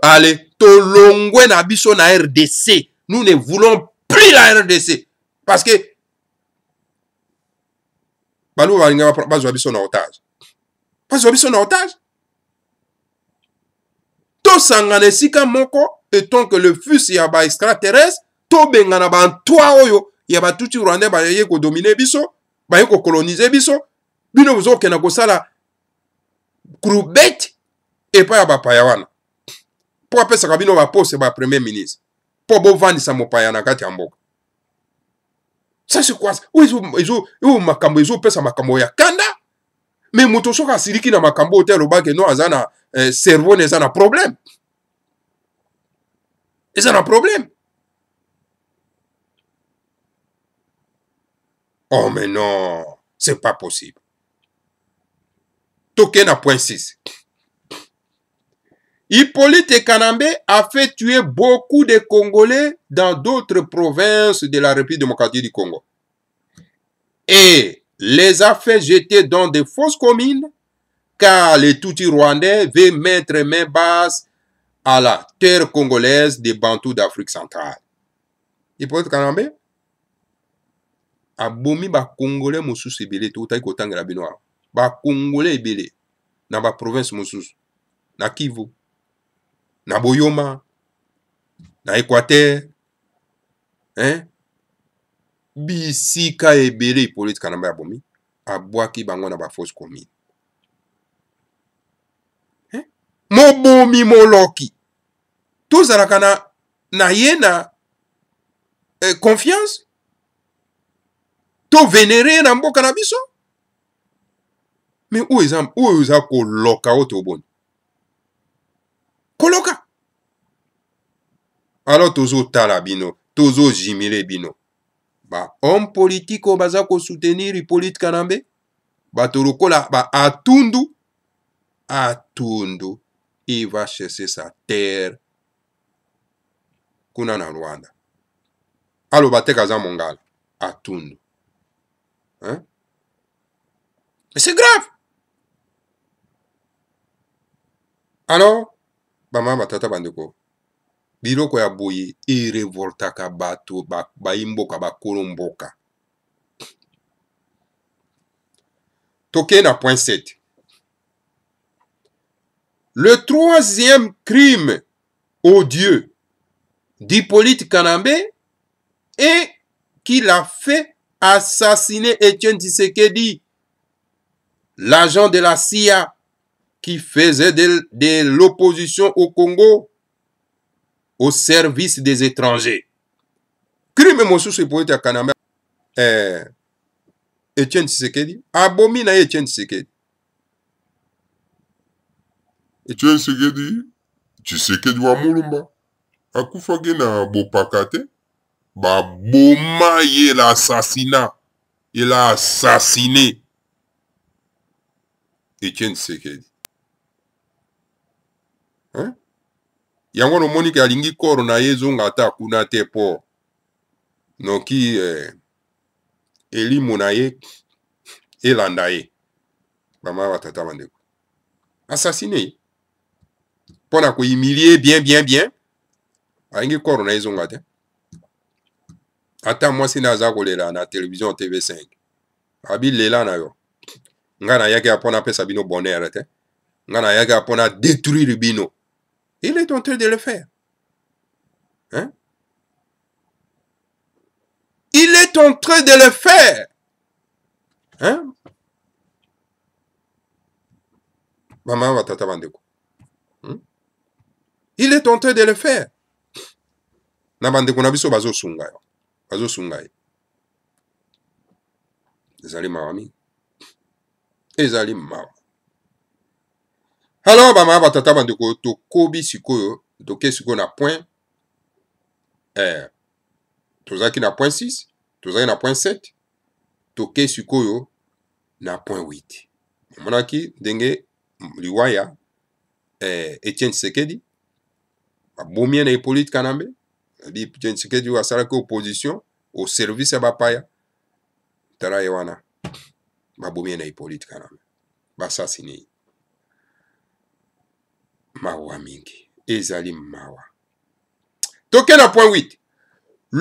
allez tolongwe na biso na rdc nous ne voulons plus la rdc parce que baluba balingaka bazwa biso na otage bazwa biso na otage tosangana esika moko etant que le fus ya baextraterrestre tobengana bantwa oyo ya batuti rwandais baye kodomine biso baye kokolonize biso bino bozokokenda kosala krubet epai ya bapaya wana mpo apesaka bino baposte ba premier ministre mpo bovandisa mopaya na kati ya mboka ça c'est quoi oyo makambo ezopesa makambo ya kanda me moto soki asiliki na makambo oyo te alobake no aza na eh, cerveau na eza na problème eza na problème oh mais non c'est pas possible tokee na point 6 Hippolyte Kanambe a fait tuer beaucoup de Congolais dans d'autres provinces de la République démocratique du Congo. Et les a fait jeter dans des fausses communes car les Tutsis rwandais veulent mettre main basse à la terre congolaise des Bantous d'Afrique centrale. Hippolyte Kanambe abomi bakongole mosusu ebele te otaki kotangela bino awa bakongole ebele na baprovince mosusu na kivu na boyoma na équateur hein? bisika ebele hippolyte kanamba ya bomi abwaki bango na bafosse commune hein? mobomi moloki tozalaka na, na ye na eh, confiance tovenere ye na mboka na biso me oyo eza oyo eza koloka oyo toboni koloka alo tozotala bino tozozimile bino bahome politike oyo baza kosoutenir politika na mbe bato lokola baatundu atundu il va chercher sa terre kuna na rwanda aloba te kaza mongala atundu hein? mais c'est grave alors bamama batata bandeko biloko ya boye erevoltaka bato bayi mboka bakolo mboka tokee na point 7 le troisième crime odieux d'hippolyte kanambé est qu'il a fait assassiner étienne tshisekedi l'agent de la cia qui faisait de, de l'opposition au Congo au service des étrangers. Crime mosusu epoyete ya Kanambe eh, Etienne Tshisekedi abomi na ye Etienne Tshisekedi. Etienne Tshisekedi Tshisekedi wa Mulumba akufaki na bopaka te baboma ye la assassinat il e a assassiné Etienne Tshisekedi. yango nomoni ke alingi koro na ye ezonga ata kuna te mpo noki eh, elimu na ye elanda ye bamaya batata bandeko asasine ye mpo na kohumilie bien bien bien alingi koro na ye ezonga te ata mwasi na aza kolela na televizion tv5 abilela na yo ngai nayaki ya mpo na apesa bino bonere te ngai nayaki ya mpo na detruire bino Il est en train de le faire. Hein? Il est en train de le faire. Hein? Maman va tatabandeko. Il est en train de le faire. Na bandeko na biso bazo sunga yo. Bazo sunga yo. Ezali mawa mingi. Ezali mawa. alors bamama batata bandeko tokobi sikoyo tokei sikoyo na point eh, tozalaki na point 6 tozalaki na point 7 tokei sikoyo na point 8 omonaki ndenge liwa ya eh, etienne tshisekedi abomi ye na hippolyte kanambe abi etienne tshisekedi oyo asalaki opposition au service ya bapaya tala ye wana babomi ye na hippolyte kanambe basasini ye mawa mingi ezali mawa toke na point 8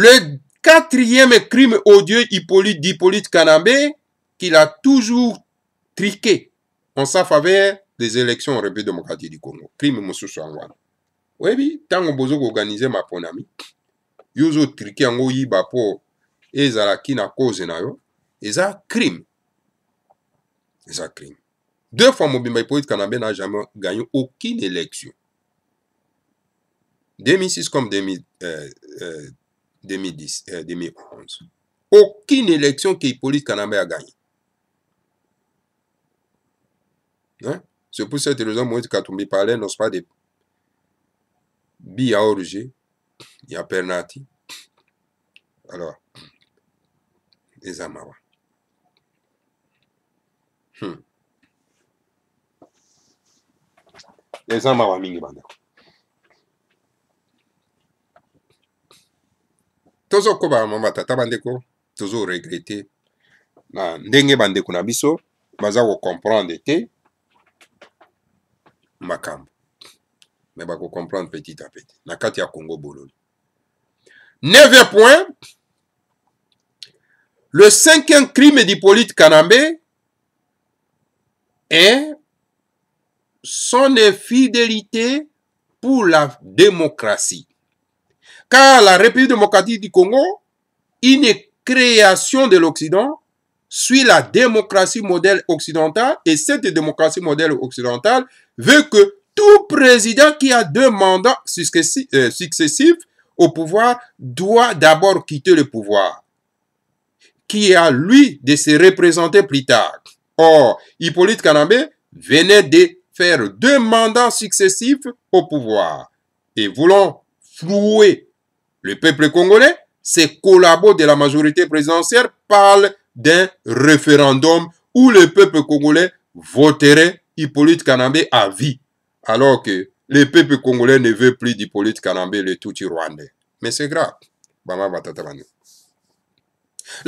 le quatrième crime odieux hippolyte d'hippolyte kanambe qu'il a toujours triqué en sa faveur des élections en république démocratique du congo crime mosusu yango wana oyebi ntango bozo koorganize maponami yo ozotrike yango oyiba mpo ezalaki na cause na yo eza crime eza crime Deux fois, Mobimba Hippolyte Kanabé n'a jamais gagné aucune élection. 2006 comme 2000, euh, euh, 2010, euh, 2011. Aucune élection que Hippolyte Kanabé a gagnée. Hein? C'est pour cette raison que Katumbi parlait, n'est-ce pas, de Bia Orgé, il y a Pernati. Alors, les Amawa. Hmm. eza mawa mingi bandeko tozokoba ya mama tata bandeko tozoregrete na ndenge bandeko na biso baza kocomprendre te makambo me bakocomprendre petit a petit na kati ya congo bololo neuve point le cinquième crime d'hippolyte kanambe est sont des fidélités pour la démocratie. Car la République démocratique du Congo, une création de l'Occident, suit la démocratie modèle occidentale et cette démocratie modèle occidentale veut que tout président qui a deux mandats euh, successifs au pouvoir doit d'abord quitter le pouvoir, qui est à lui de se représenter plus tard. Or, Hippolyte Kanambe venait de faire deux mandats successifs au pouvoir et voulant flouer le peuple congolais, ses collabos de la majorité présidentielle parlent d'un référendum où le peuple congolais voterait Hippolyte Kanambé à vie, alors que le peuple congolais ne veut plus d'Hippolyte Kanambé, le tout rwandais. Mais c'est grave. Le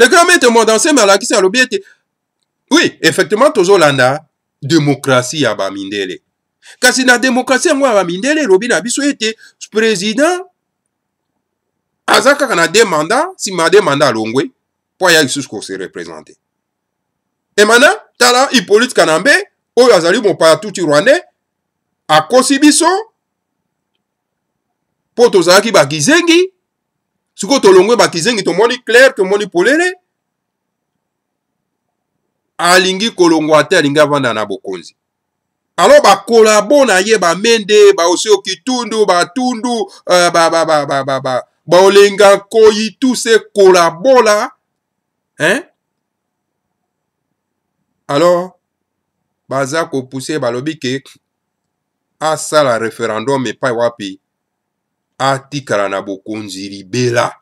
grand maître Mordansem alakisi alobi ete oui effectivement tozolanda demokrasi ya bamindele kasi na demokrasi yango ya bamindele elobi na biso ete président aza kaka na de manda nsima de manda alongwe mpo aya lisusu koserepresente emana tala hippolyte kanambe oyo azali mopaya tuti rwandais akosi biso mpo tozalaki bakizengi sikoyo tolongwe bakizengi tomoni claire tomoni polele alingi kolongwa te alingi avanda na bokonzi alo bakolabo na ye bamende baosio kitundu batundu uh, ba, baolenga nkoyi tous ekolabola hein? alors baza kopuse balobi ke asala referendum epai wapi atikala na bokonzi libela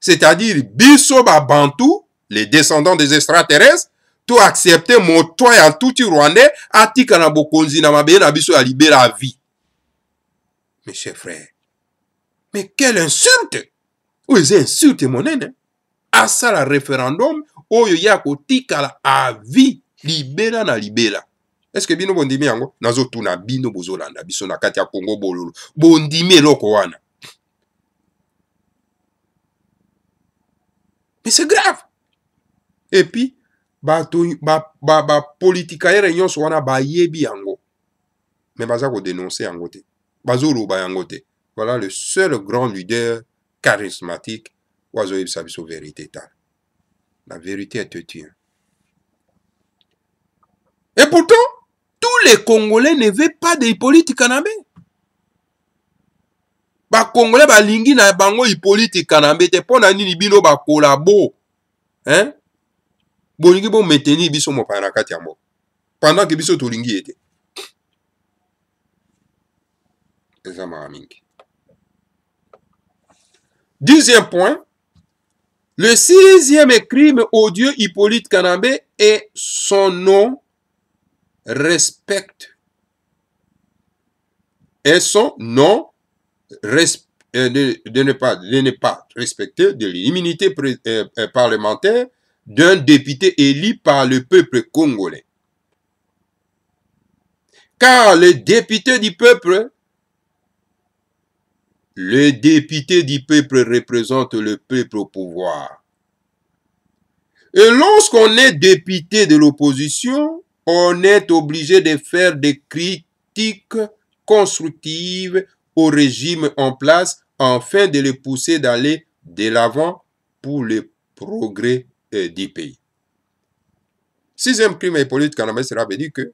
c'est-à-dire biso babantu les descendants des extraterrestres to accepte motwa ya ntuti rwandais atika na bokonzi na mabele na biso ya libela vie mes chers frères mais quelle insulte oyo eza insulte monene asala référendum oyo ya kotikala avi libela na libela eske bino bondimi yango nazotuna bino bozolanda biso na kati ya kongo bololo bondimi eloko wana mais c'est grave epuis bato bapolitikaere nyonso wana bayebi yango me baza kodenonse yango te bazoloba yango te voilà le seul grand leader charismatique oyo azoyebisa biso vérité tala la vérité elle te tient et pourtant tous les congolais ne veulent pas de hippolyte kanambe bakongolais balingi na bango hippolyte kanambe te mpo na nini bino bakolabo hein? bolingi bon biso mopaya na kati ya pendant que biso tolingi était. Deuxième point le sixième crime odieux hippolyte kanambe est son nom respecte et son nom euh, de, ne pas, ne pas respecter de l'immunité euh, euh, parlementaire d'un député élu par le peuple congolais. Car le député du peuple, le député du peuple représente le peuple au pouvoir. Et lorsqu'on est député de l'opposition, on est obligé de faire des critiques constructives au régime en place afin de le pousser d'aller de l'avant pour le progrès des pays. Sixième crime à Hippolyte Kanamé sera de dire que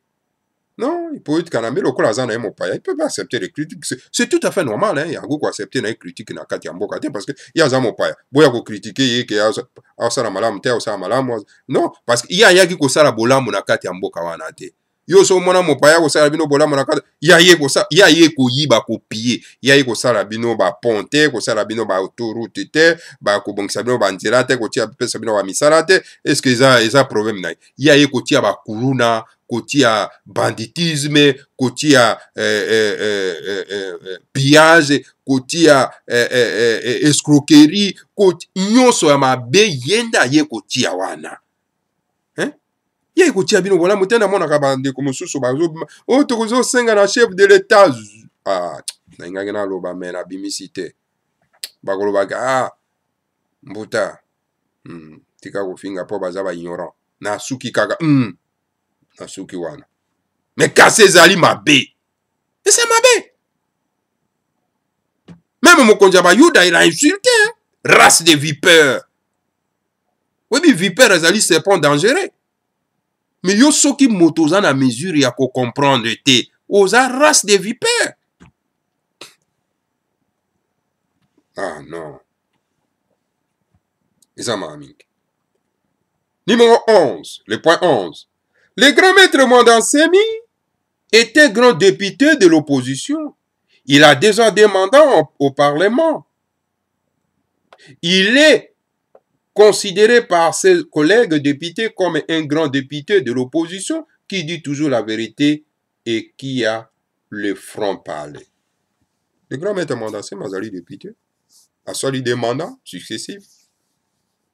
non, Hippolyte Kanamé, le Kolazan est mon père, il ne peut pas accepter les critiques. C'est tout à fait normal, hein, il y a beaucoup accepter les critiques dans Katia Mbokate parce que il y a mon père. Il y a critiquer, il y a ah, un salamalam ah, il y a un malam. Non, parce qu'il y a un qui est un malam dans Katia Mbokate. yo so omona mopaya kosala bino bolamu na kati ya ye kosa ya ye koyiba kopie ya ye kosala bino bapont te kosala bino baautorute te bakobongisa bino banzela te kotia kopesa bino bamisala te estce eza eza probleme na ye ya ye kotia bakuluna kotia banditisme kotia eh, eh, eh, eh, eh, eh, pillage kotia eh, eh, eh, eh escroquerie nyonso ya mabe ye nde aye kotia wana ye kotia bino bolamu te namonaka bandeko mosusu oyo tokozosenga na chef de l'état ah, nayingaki naloba me nabimisi te bakolobaka ah, mbuta mm, tika kofinga mpo baza baignorant nasuki kaka mm, nasuki wana me kasi ezali mabe eza mabe meme mokonzi ya bayuda ela insulte race de vipeur oyebi vipeur ezali serpent dangereux me yo soki moto oza na mesure ya kocomprendre te oza race de vipere ah non eza maa mingi numéro 11 le point 11 le grand maître mandansemi était grand député de l'opposition il a déjà des mandats au parlement il est considéré par ses collègues députés comme un grand député de l'opposition qui dit toujours la vérité et qui a le front parler. Le grand maître mandancé Mazali député, à lui demandant successifs,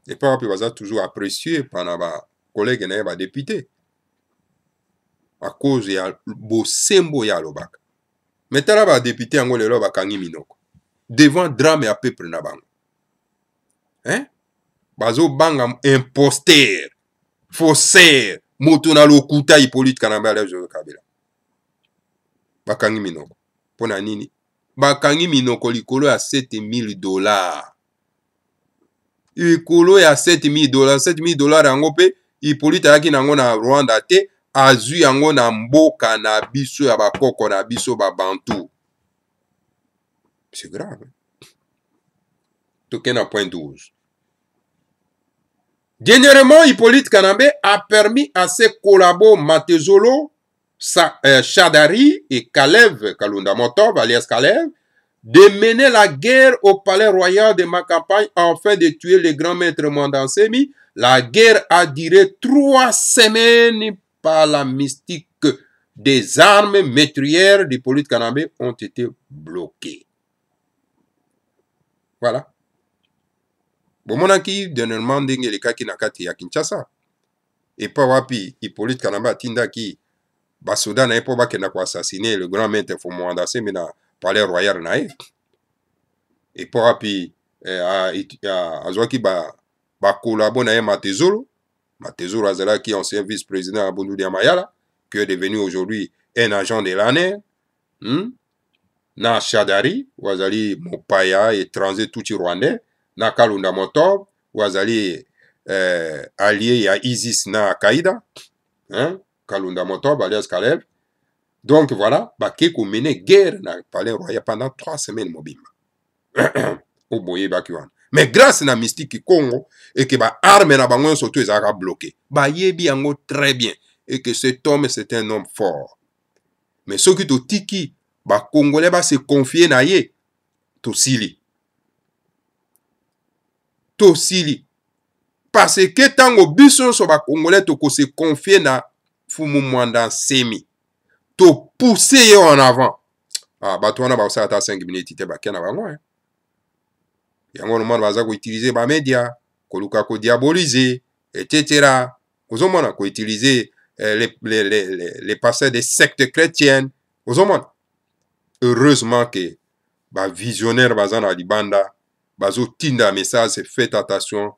et par rapport toujours apprécié par nos collègues et députés, à cause ya bosembo ya lobaka. Mais tala ba député yango lelo bakangi minoko devant drame ya peuple na bango. Hein? bazobanga imposteur faussaire moto na lokuta hippolyte kanambe alia joseph kabila bakangi minoko mpona nini bakangi minoko likolo ya 7000 dollar likolo ya 7000 dollar 7000 dollar yango mpe hippolyte ayaki nango na rwanda te azwi yango na mboka na biso ya bakoko na biso babantu c'est grave tokende na point 12 Dernièrement, Hippolyte Canabé a permis à ses collabos Matezolo, euh, Chadari et Kalev, Kalunda Motov, alias Kalev, de mener la guerre au palais royal de ma afin de tuer le grand maître Mandansemi. La guerre a duré trois semaines par la mystique des armes maîtrières d'Hippolyte Kanabe ont été bloquées. Voilà. bomonaki dernièrement ndenge elekaki na kati ya kinshasa epa wapi hippolyte kanamba atindaki basoda na ye mpo bakenda koassassine le grand maître fomoanda asembi na palais royal na ye epa wapi eh, azwaki bakolabo ba na ye matezolo matezolo azalaki ancien vice président ya bunduli ya mayala qui est devenu aujourd'hui un agent de l'année hmm? na shadari oyo azali mopaya étranger tuti rwandais na kalunda motob oyo azali eh, allié ya isis na akaida hein? kalunda motob alias kaleb donc voilà bakei komene guerre na palais royal pendant trois semaines mobimba oboye ebaki wana mais grâce na mystique congo eke baarme na bango nyonso to ezalaka bloke bayebi yango très bien eke cet homme c'est un homme fort mais soki totiki bakongolais base confie na ye tosili tosili parce ke ntango biso nyonso bacongolais tokose konfie na fumu mwanda nsemi topuse ye en avant ah, bato wana bakosala ata 5 minute te bakia na bango eh. yango nomwana baza koutilize bamedia koluka kodiabolize etc ozomona koutilize eh, les, les, les, les passeurs des sectes chrétiennes ozomona heureusement ke bavisionnaire baza na libanda bazotinda message faites attention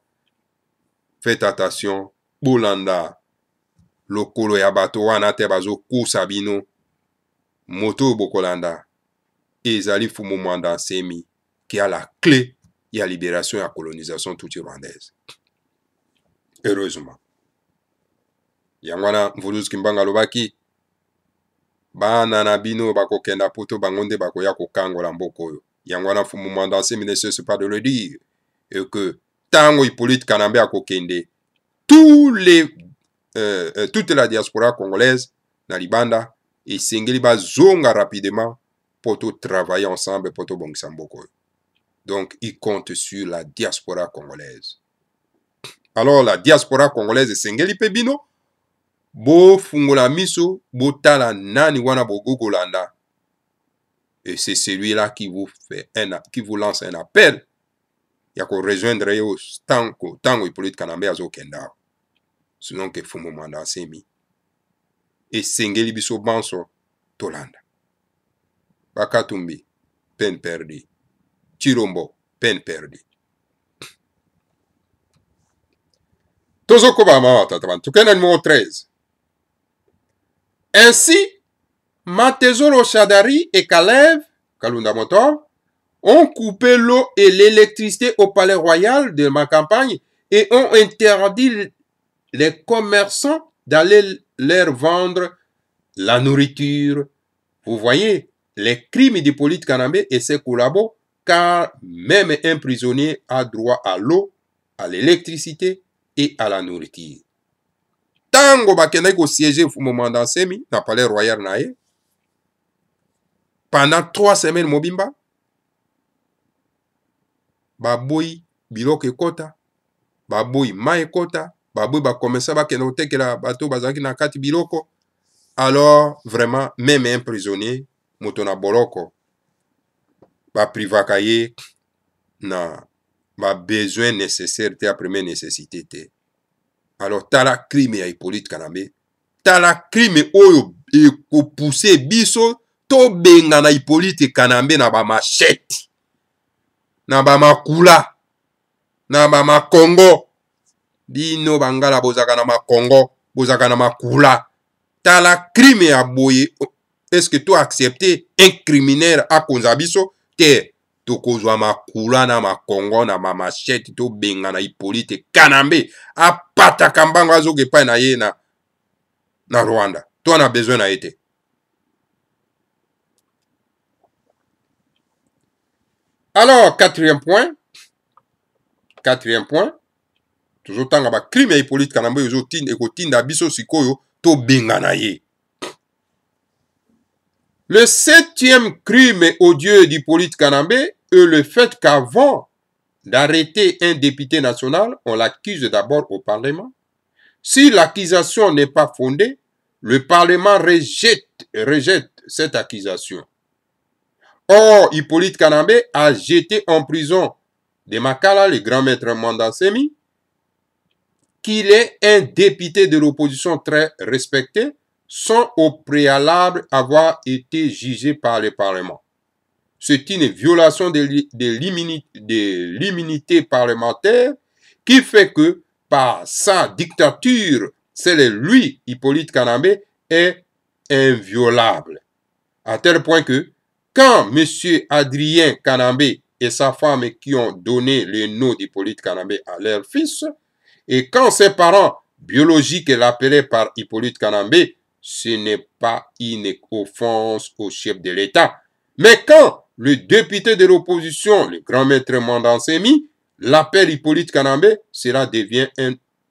faites attention bolanda lokolo ya bato wana te bazokusa bino moto oyo bokolanda ezali fumu mwanda nsemi ke a la cle ya libération ya colonisation toute rwandaise heureusement yango wana mvuluzuki mbanga alobaki bana na bino bakokenda poto bango nde bakoya kokangola mboka oyo yango wana fumu mwando asemine sesu pas de le dire e que ntango hippolyte kanambe akokende tous les euh, euh, toute la diaspora congolaise na libanda esengeli bazonga rapidement mpo totravaille ensemble mpo tobongisa mboka oyo donc il compte sur la diaspora congolaise alors la diaspora congolaise esengeli mpe bino bofungola miso botala nani wana bokokolanda Et c'est celui-là qui vous fait un, qui vous lance un appel. Ya kurejoindre yo tangu, tangu Hippolyte Kanambe azokenda. Sinon ke fumu manda asemi. esengeli biso banso tolanda bakatumbi peine perdi cirombo peine perdi tozokobama batata bana tokenda numero 13 ainsi Matezolo Shadari et Kalev, Kalunda Motor, ont coupé l'eau et l'électricité au palais royal de ma campagne et ont interdit les commerçants d'aller leur vendre la nourriture. Vous voyez les crimes d'Hippolyte Kanamé et ses collabos, car même un prisonnier a droit à l'eau, à l'électricité et à la nourriture. Tango siège au moment dans semi palais royal naïe. pendant trois semaines mobimba baboyi biloko ekɔta baboyi mai ekɔta baboyi bakomensa bakende kotekela bato bazalaki na kati biloko alors vraiment même un prisonnier moto na boloko baprivaka ye na babesoin nécessaire te ya première nécessité te alors tala crime ya hippolyte kanambe tala crime oyo ekopuse biso tobenga na hipolite kanambe na bamashete na bamakula na bamakongo bino bangala bozalaka na makongo bozalaka na makula tala crime ya boye eske toaccepte incriminaire akonza biso te tokozwa makula na makongo na mamashete tobenga na hipolite kanambe apataka mbango azoka epai na ye na, na rwanda to ana besoin na ye te Alors, quatrième point. Quatrième point. tozotanga bacrime ya hippolyte kanambo oyo ekotinda biso sikoyo tobengana ye le septième crime odieux d'hippolyte kanambe est le fait qu'avant d'arrêter un député national on l'accuse d'abord au parlement si l'accusation n'est pas fondée le parlement rejette, rejette cette accusation Or, Hippolyte Kanambé a jeté en prison de Makala, le grand maître Mandasemi qu'il est un député de l'opposition très respecté, sans au préalable avoir été jugé par le Parlement. C'est une violation de, l'immunité parlementaire qui fait que, par sa dictature, c'est lui, Hippolyte Kanambé, est inviolable. À tel point que quand M. Adrien Canambé et sa femme qui ont donné le nom d'Hippolyte Canambé à leur fils, et quand ses parents biologiques l'appelaient par Hippolyte Canambé, ce n'est pas une offense au chef de l'État. Mais quand le député de l'opposition, le grand maître Mandansemi, l'appelle Hippolyte Canambé, cela devient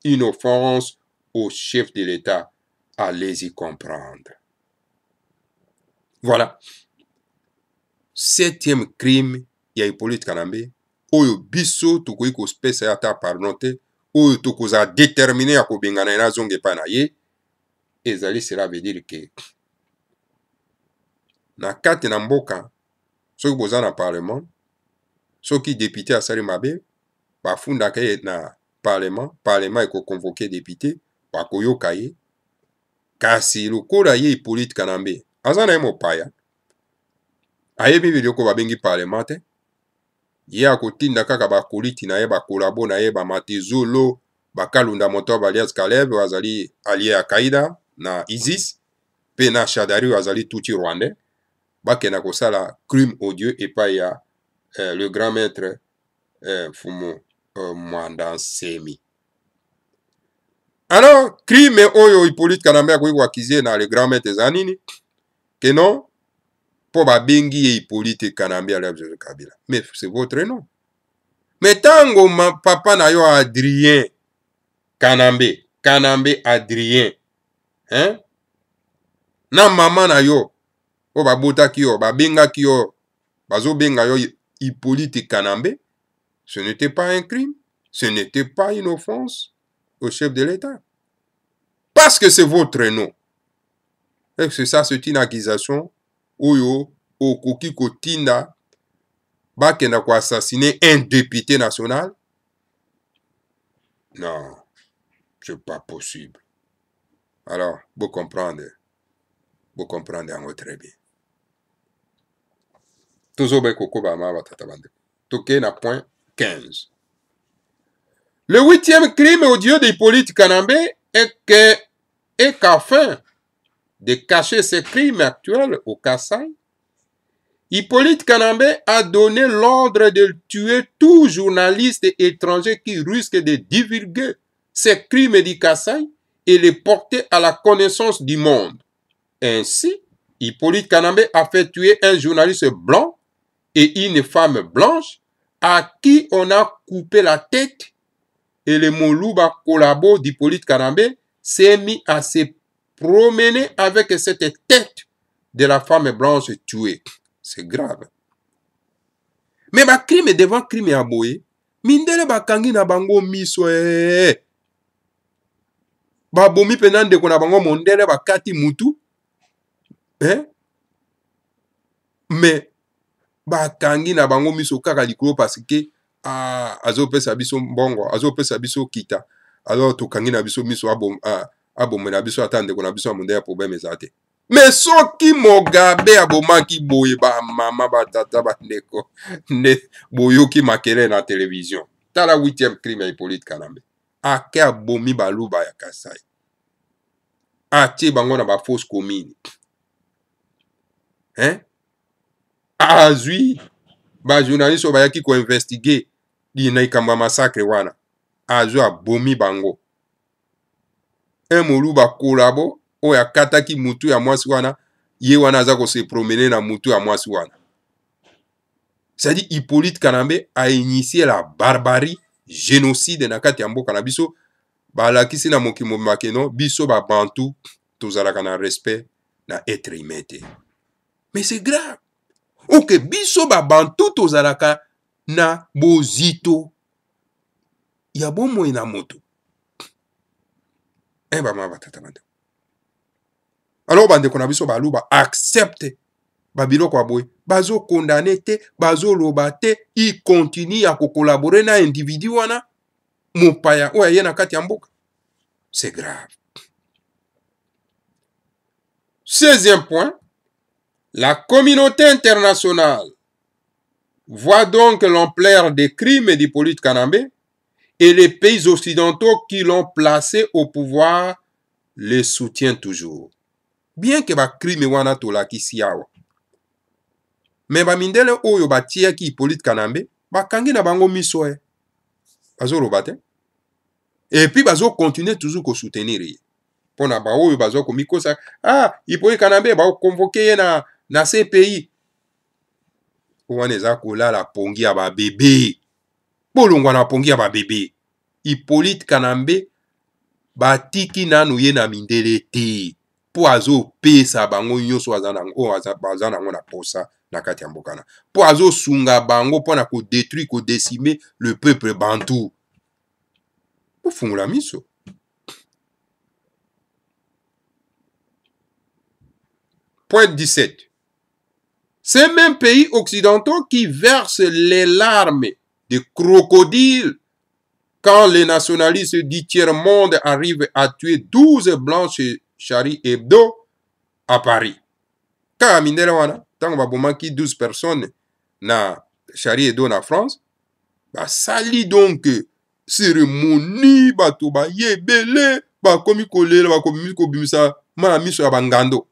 une offense au chef de l'État. Allez-y comprendre. Voilà. septième crime ya hippolyte kanambe oyo biso tokoki kopesa ye ata pardon te oyo tokozala détermine ya kobengana ye nazonga epai na ye ezali cela veut dire ke na kati na mboka soki boza na parlement soki député asali mabe bafundaka ye na parlement parlement ekokonvoke député bakoyoka ye kasi lokola ye hippolyte kanambe aza na ye mopaya ayebi biloko babengi parlement te ye akotinda kaka bakoliti na ye bakolabo na ye bamatezolo bakalunda moto balias kaleb oyo azali alie akaida na isis mpe na shadari oyo azali tuti rwandais bakenda kosala crime odieux epai ya eh, le grand maître eh, fumu eh, mwanda nsemi alors crime oyo hippolyte kanambe akoki koakizie na le grand maître eza nini ke non mpo babengi ye hipolite kanambe ala joseph kabila mais c'est votre nom me ntango papa na yo adrien kanambe kanambe adrien hein? na mama na yo oyo babotaki yo babengaki yo bazobenga yo hipolite kanambe ce n'était pas un crime ce n'était pas une offense au chef de l'état parce que c'est votre nom et c'est ça c'est une accusation oyo okoki kotinda bakenda koassassine un député national non c'est pas possible alors bocomprendre bocomprendre yango très bien tozobɛ kokobama batata bandeko tokee na point 15 le huitième crime odieux d'hippolyte kanambe est que est qu'afin de cacher ses crimes actuels au Kassai, Hippolyte Kanambe a donné l'ordre de tuer tout journaliste étranger qui risque de divulguer ses crimes du Kassai et les porter à la connaissance du monde. Ainsi, Hippolyte Kanambe a fait tuer un journaliste blanc et une femme blanche à qui on a coupé la tête et le Moulouba collabo d'Hippolyte Kanambe s'est mis à se promener avec cette tête de la femme blanche tuée. C'est grave. Mais ba crime devant crime ya boye, mindele bakangi na bango miso eh. eh. babomi mpenza ndeko na bango mondele bakati mutu eh? me bakangi na bango miso kaka likolo parceke ah, azopesa biso mbongo azopesa biso kita alors tokangi na biso miso abom, ah, abomoi na biso ata ndeko na biso ya mondele ya probleme eza te me soki mogabe abomaki boye bamama batata bandeko nde boyoki makele na televizio tala 8e crime ya hipolite kanambe ake abomi baluba ya kasai atie bango na bafausse commune hein? azwi bajournaliste oyo bayaki koinvestige na likambo ya masakre wana azwi abomi bango un molu bakolabo oyo akataki mutu ya mwasi wana ye wana aza kose promene na mutu ya mwasi wana cestadire hippolyte kanambe ainisie la barbarie génocide na kati ya mboka na biso balakisi na mokili mobimba ke non biso babantu tozalaka na respect na etre humain te mais c'est grave oke biso babantu tozalaka na bozito ya bomoi na moto e eh, bamama batata na ndeko alors bandeko na biso baluba accepte babiloko ya boye bazokondane te bazoloba te ikontinue ya kokolabore na individu wana mopaya oyo aye na kati ya mboka c'est grave seizième point la communauté internationale voit donc l'ampleur des crimes et du politique canambé et les pays occidentaux qui l'ont placé au pouvoir les soutiennent toujours. Bien que bakrime wana tolakisi awa. me bamindele oyo batiaki hippolyte kanambe bakangi na bango miso eh. ye bazoloba te epuis bazokontinue toujours kosoutenir ye mpo na baoyo bazwa komikosa ah hippolyte kanambe bakonvoke ye na, na se pays wana eza kolala pongi ya babebe bolongwa na pongi ya babebe hippolyte kanambe batiki nanu ye na mindele te mpo azopesa bango nyonso oyo baza nango na posa na kati ya mboka wana mpo azosunga bango mpo na kodétruire kodesime le peuple bantu bofungola miso Point 17. Ces mêmes pays occidentaux qui versent les larmes des crocodiles Quand les nationalistes du tiers-monde arrivent à tuer 12 blancs chez Charlie Hebdo à Paris. Quand Minera Wana, tant va manquer 12 personnes na Charlie Hebdo na France, bah, sali donc cérémonie, bato ba yebele, bakomi kolela, bakomi kobimisa mana miso ya bangando.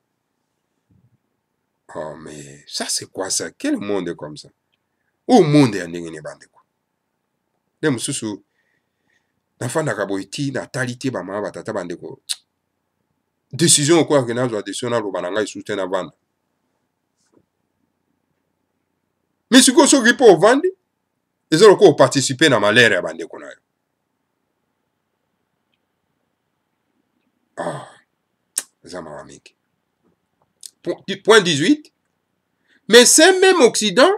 Oh, mais ça c'est quoi ça? Quel monde est comme ça? Au monde ya ndenge ne bandeko. nde mosusu nafandaka boye ti natali te bamama batata bandeko desizio okoya ke nazwa desizio naloba na ngai lisusu te navanda me sikoyo soki mpo ovandi eza lokola oparticipe na malere ya bandeko na yo ah eza mawa mingi point 18 mais ce même occident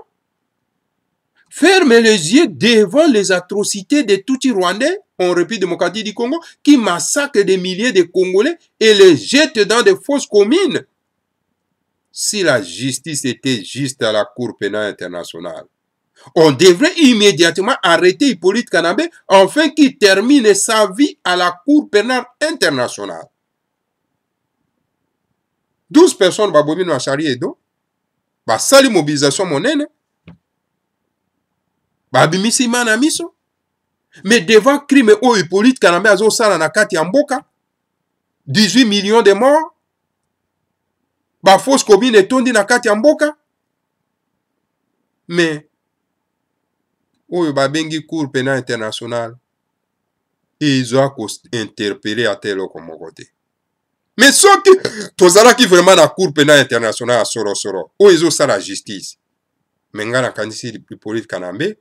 ferme les yeux devant les atrocités de tutsi rwandais en République démocratique du Congo, qui massacre des milliers de Congolais et les jette dans des fosses communes. Si la justice était juste à la Cour pénale internationale, on devrait immédiatement arrêter Hippolyte Kanabé afin qu'il termine sa vie à la Cour pénale internationale. 12 personnes babomi na chari edo basali mobilisation monene babimisi ma na miso me devant crime oyo hippolyte kanambe azosala na kati ya mboka 18 millions de morts bafosse commune etondi na kati ya mboka me oyo babengi cour penal international ezwa kointerpele ata eloko moko te me soki tozalaki vraiment na cour penal international ya sorosoro oyo ezosala justice me ngai nakanisi hippolyte kanambe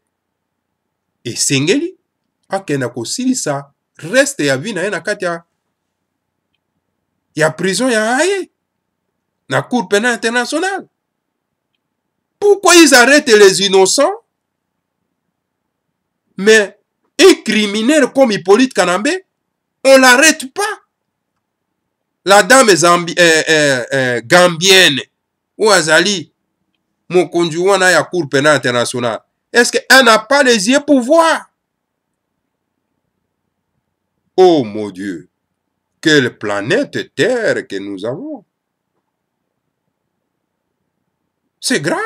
esengeli akenda kosilisa reste ya vi na ye na kati ya ya prison ya aye na cour pénal international pourquoi ils arrêtent les innocents mais un criminel comme hippolyte kanambe on l'arrête pas la dame Zambi, eh, eh, eh, gambienne oyo azali mokonzi wana ya cour pénal international est ce qu'elle n'a pas les yeux pour voir Oh mon Dieu, quelle planète Terre que nous avons. C'est grave.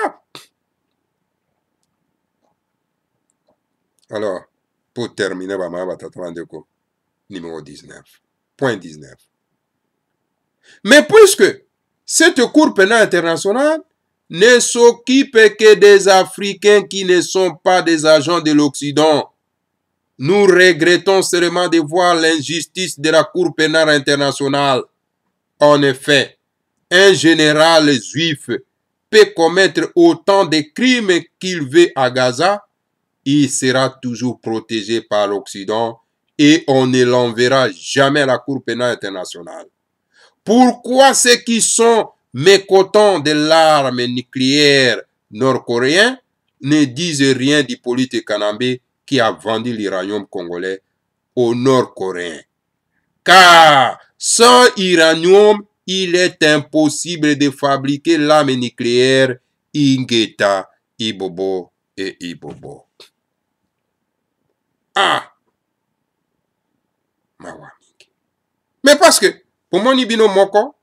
Alors, pour terminer, numéro 19. Point 19. Mais puisque cette Cour pénale internationale ne s'occupe que des Africains qui ne sont pas des agents de l'Occident, nous regrettons seulement de voir l'injustice de la Cour pénale internationale. En effet, un général juif peut commettre autant de crimes qu'il veut à Gaza, il sera toujours protégé par l'Occident et on ne l'enverra jamais à la Cour pénale internationale. Pourquoi ceux qui sont mécontents de l'arme nucléaire nord-coréenne ne disent rien du politique qui a vendu l'uranium congolais aux Nord-Coréens. Car sans uranium, il est impossible de fabriquer l'arme nucléaire Ingeta, Ibobo et Ibobo. Ah! Mawa mingi. Mais parce que, pomoni bino moko,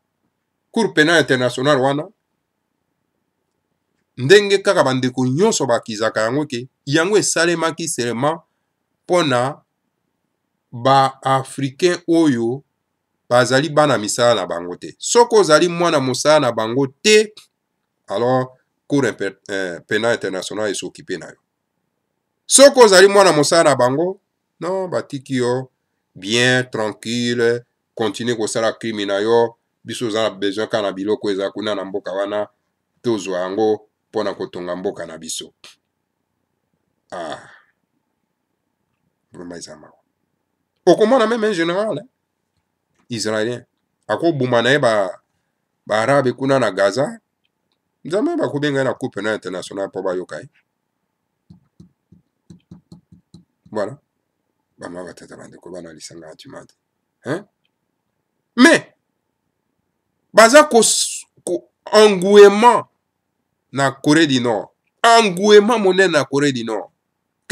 cour pénal international wana, ndenge kaka bandeko nyonso bakizaka yango ke yango esalemaki seulement mpona baafricain oyo bazali bana misala na bango te soki ozali mwana mosala na bango te alors cour eh, penal international esokipe na yo soki ozali mwana mosala na bango non batiki yo bien tranquille continue kosala crime na yo biso oza na besoin kaka na biloko eza kuna na mboka wana tozwa yango mpona kotonga mboka na biso ah vraiment eza mawa okomona meme un général eh? israélien akobuma na ye baarabe ba kuna na gaza nzambe bakobenga ye na coupe na international mpo bayoka ye voilà bama batata bandeko bana lisanga atuma te hein mais baza ko, ko engouement na corée du nord engouement monene na corée du nord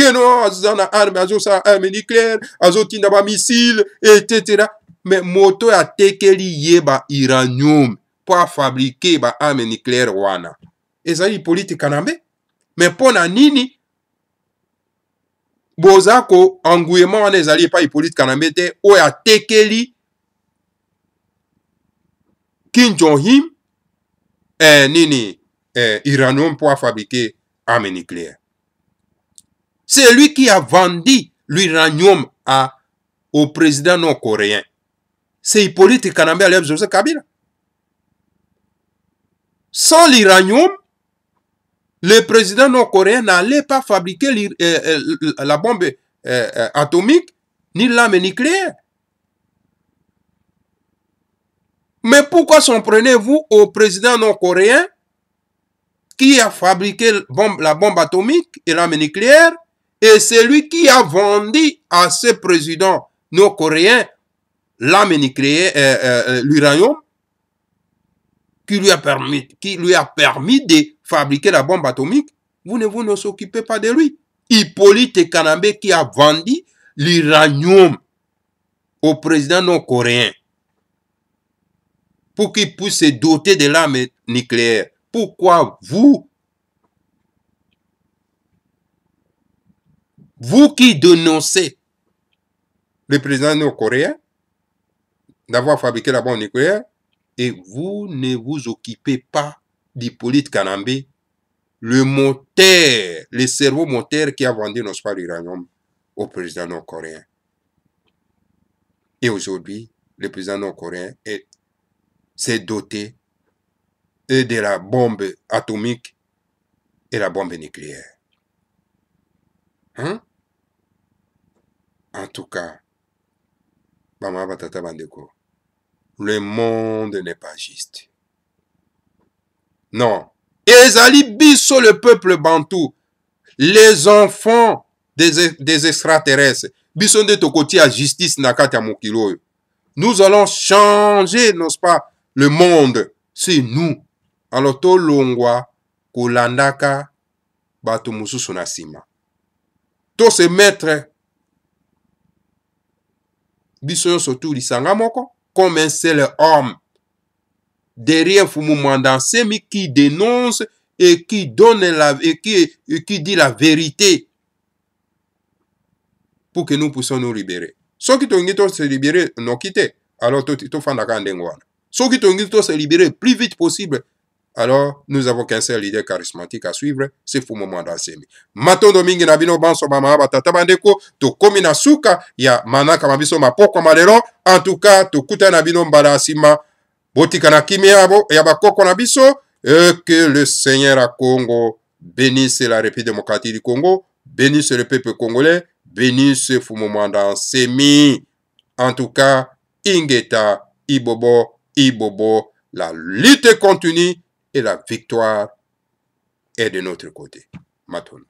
keno aza na arme azosala arme nucléaire azotinda bamissile etc me moto atekeli ye bairanium mpo afabrike baarme nucléaire wana ezali politika na mbe me mpo na nini boza koanguyema wana ezali epai politika na mbe te oyo atekeli kim jong him eh, nini eh, iranium mpo afabrike arme nucléaire C'est lui qui a vendu l'uranium au président nord-coréen, c'est Hippolyte Kanambe Aliyev Joseph Kabila. Sans l'uranium, le président nord-coréen n'allait pas fabriquer euh, euh, la bombe euh, atomique ni l'arme nucléaire. Mais pourquoi s'en prenez-vous au président nord-coréen qui a fabriqué la bombe atomique et l'arme nucléaire Et celui qui a vendu à ce président nord-coréen l'âme nucléaire, euh, euh, euh, l'uranium, qui lui a permis, qui lui a permis de fabriquer la bombe atomique, vous ne vous ne s'occupez pas de lui. Hippolyte Kanambe qui a vendu l'uranium au président nord-coréen pour qu'il puisse se doter de l'arme nucléaire. Pourquoi vous Vous qui dénoncez le président nord-coréen d'avoir fabriqué la bombe nucléaire et vous ne vous occupez pas d'Hippolyte Kanambé, le moteur, le cerveau moteur qui a vendu, n'est-ce pas, l'uranium au président nord-coréen. Et aujourd'hui, le président nord-coréen s'est doté euh, de la bombe atomique et la bombe nucléaire. Hein? en tout cas bamama batata bandeko le monde n'est pas juste non ezali biso le peuple bantou les enfants des, des extraterrestres biso nde tokotia justice na kati ya mokili oyo nous allons changer n'est-ce pas le monde c'est nous alors tolongwa kolandaka bato mosusu na nsima to se mettre biso nyonso tu lisanga moko comme un seul homme derrière Fumumanda Semi qui dénonce et qui donne la et qui, et qui dit la vérité pour que nous puissions nous libérer. soki tolingi tose libérer noki te alors tofandaka to ndenge wana soki tolingi tose libérer plus vite possible alors nous avons qu'un seul leader charismatique à suivre c'est fumomwa ndansemi matondo mingi na bino bansomama batata bandeko tokómi na suka ya manakama biso mapokama lelo en tout cas tokutani na bino mbala ya nsima botika na kimia ya bakoko na biso e que le seigneur ya congo bénisse la république démocratique du congo bénisse le peuple congolais bénisse fumomwa ndansemi en tout cas ingeta ibobo ibobo la lutte continue et la victoire est de notre côté. Maton.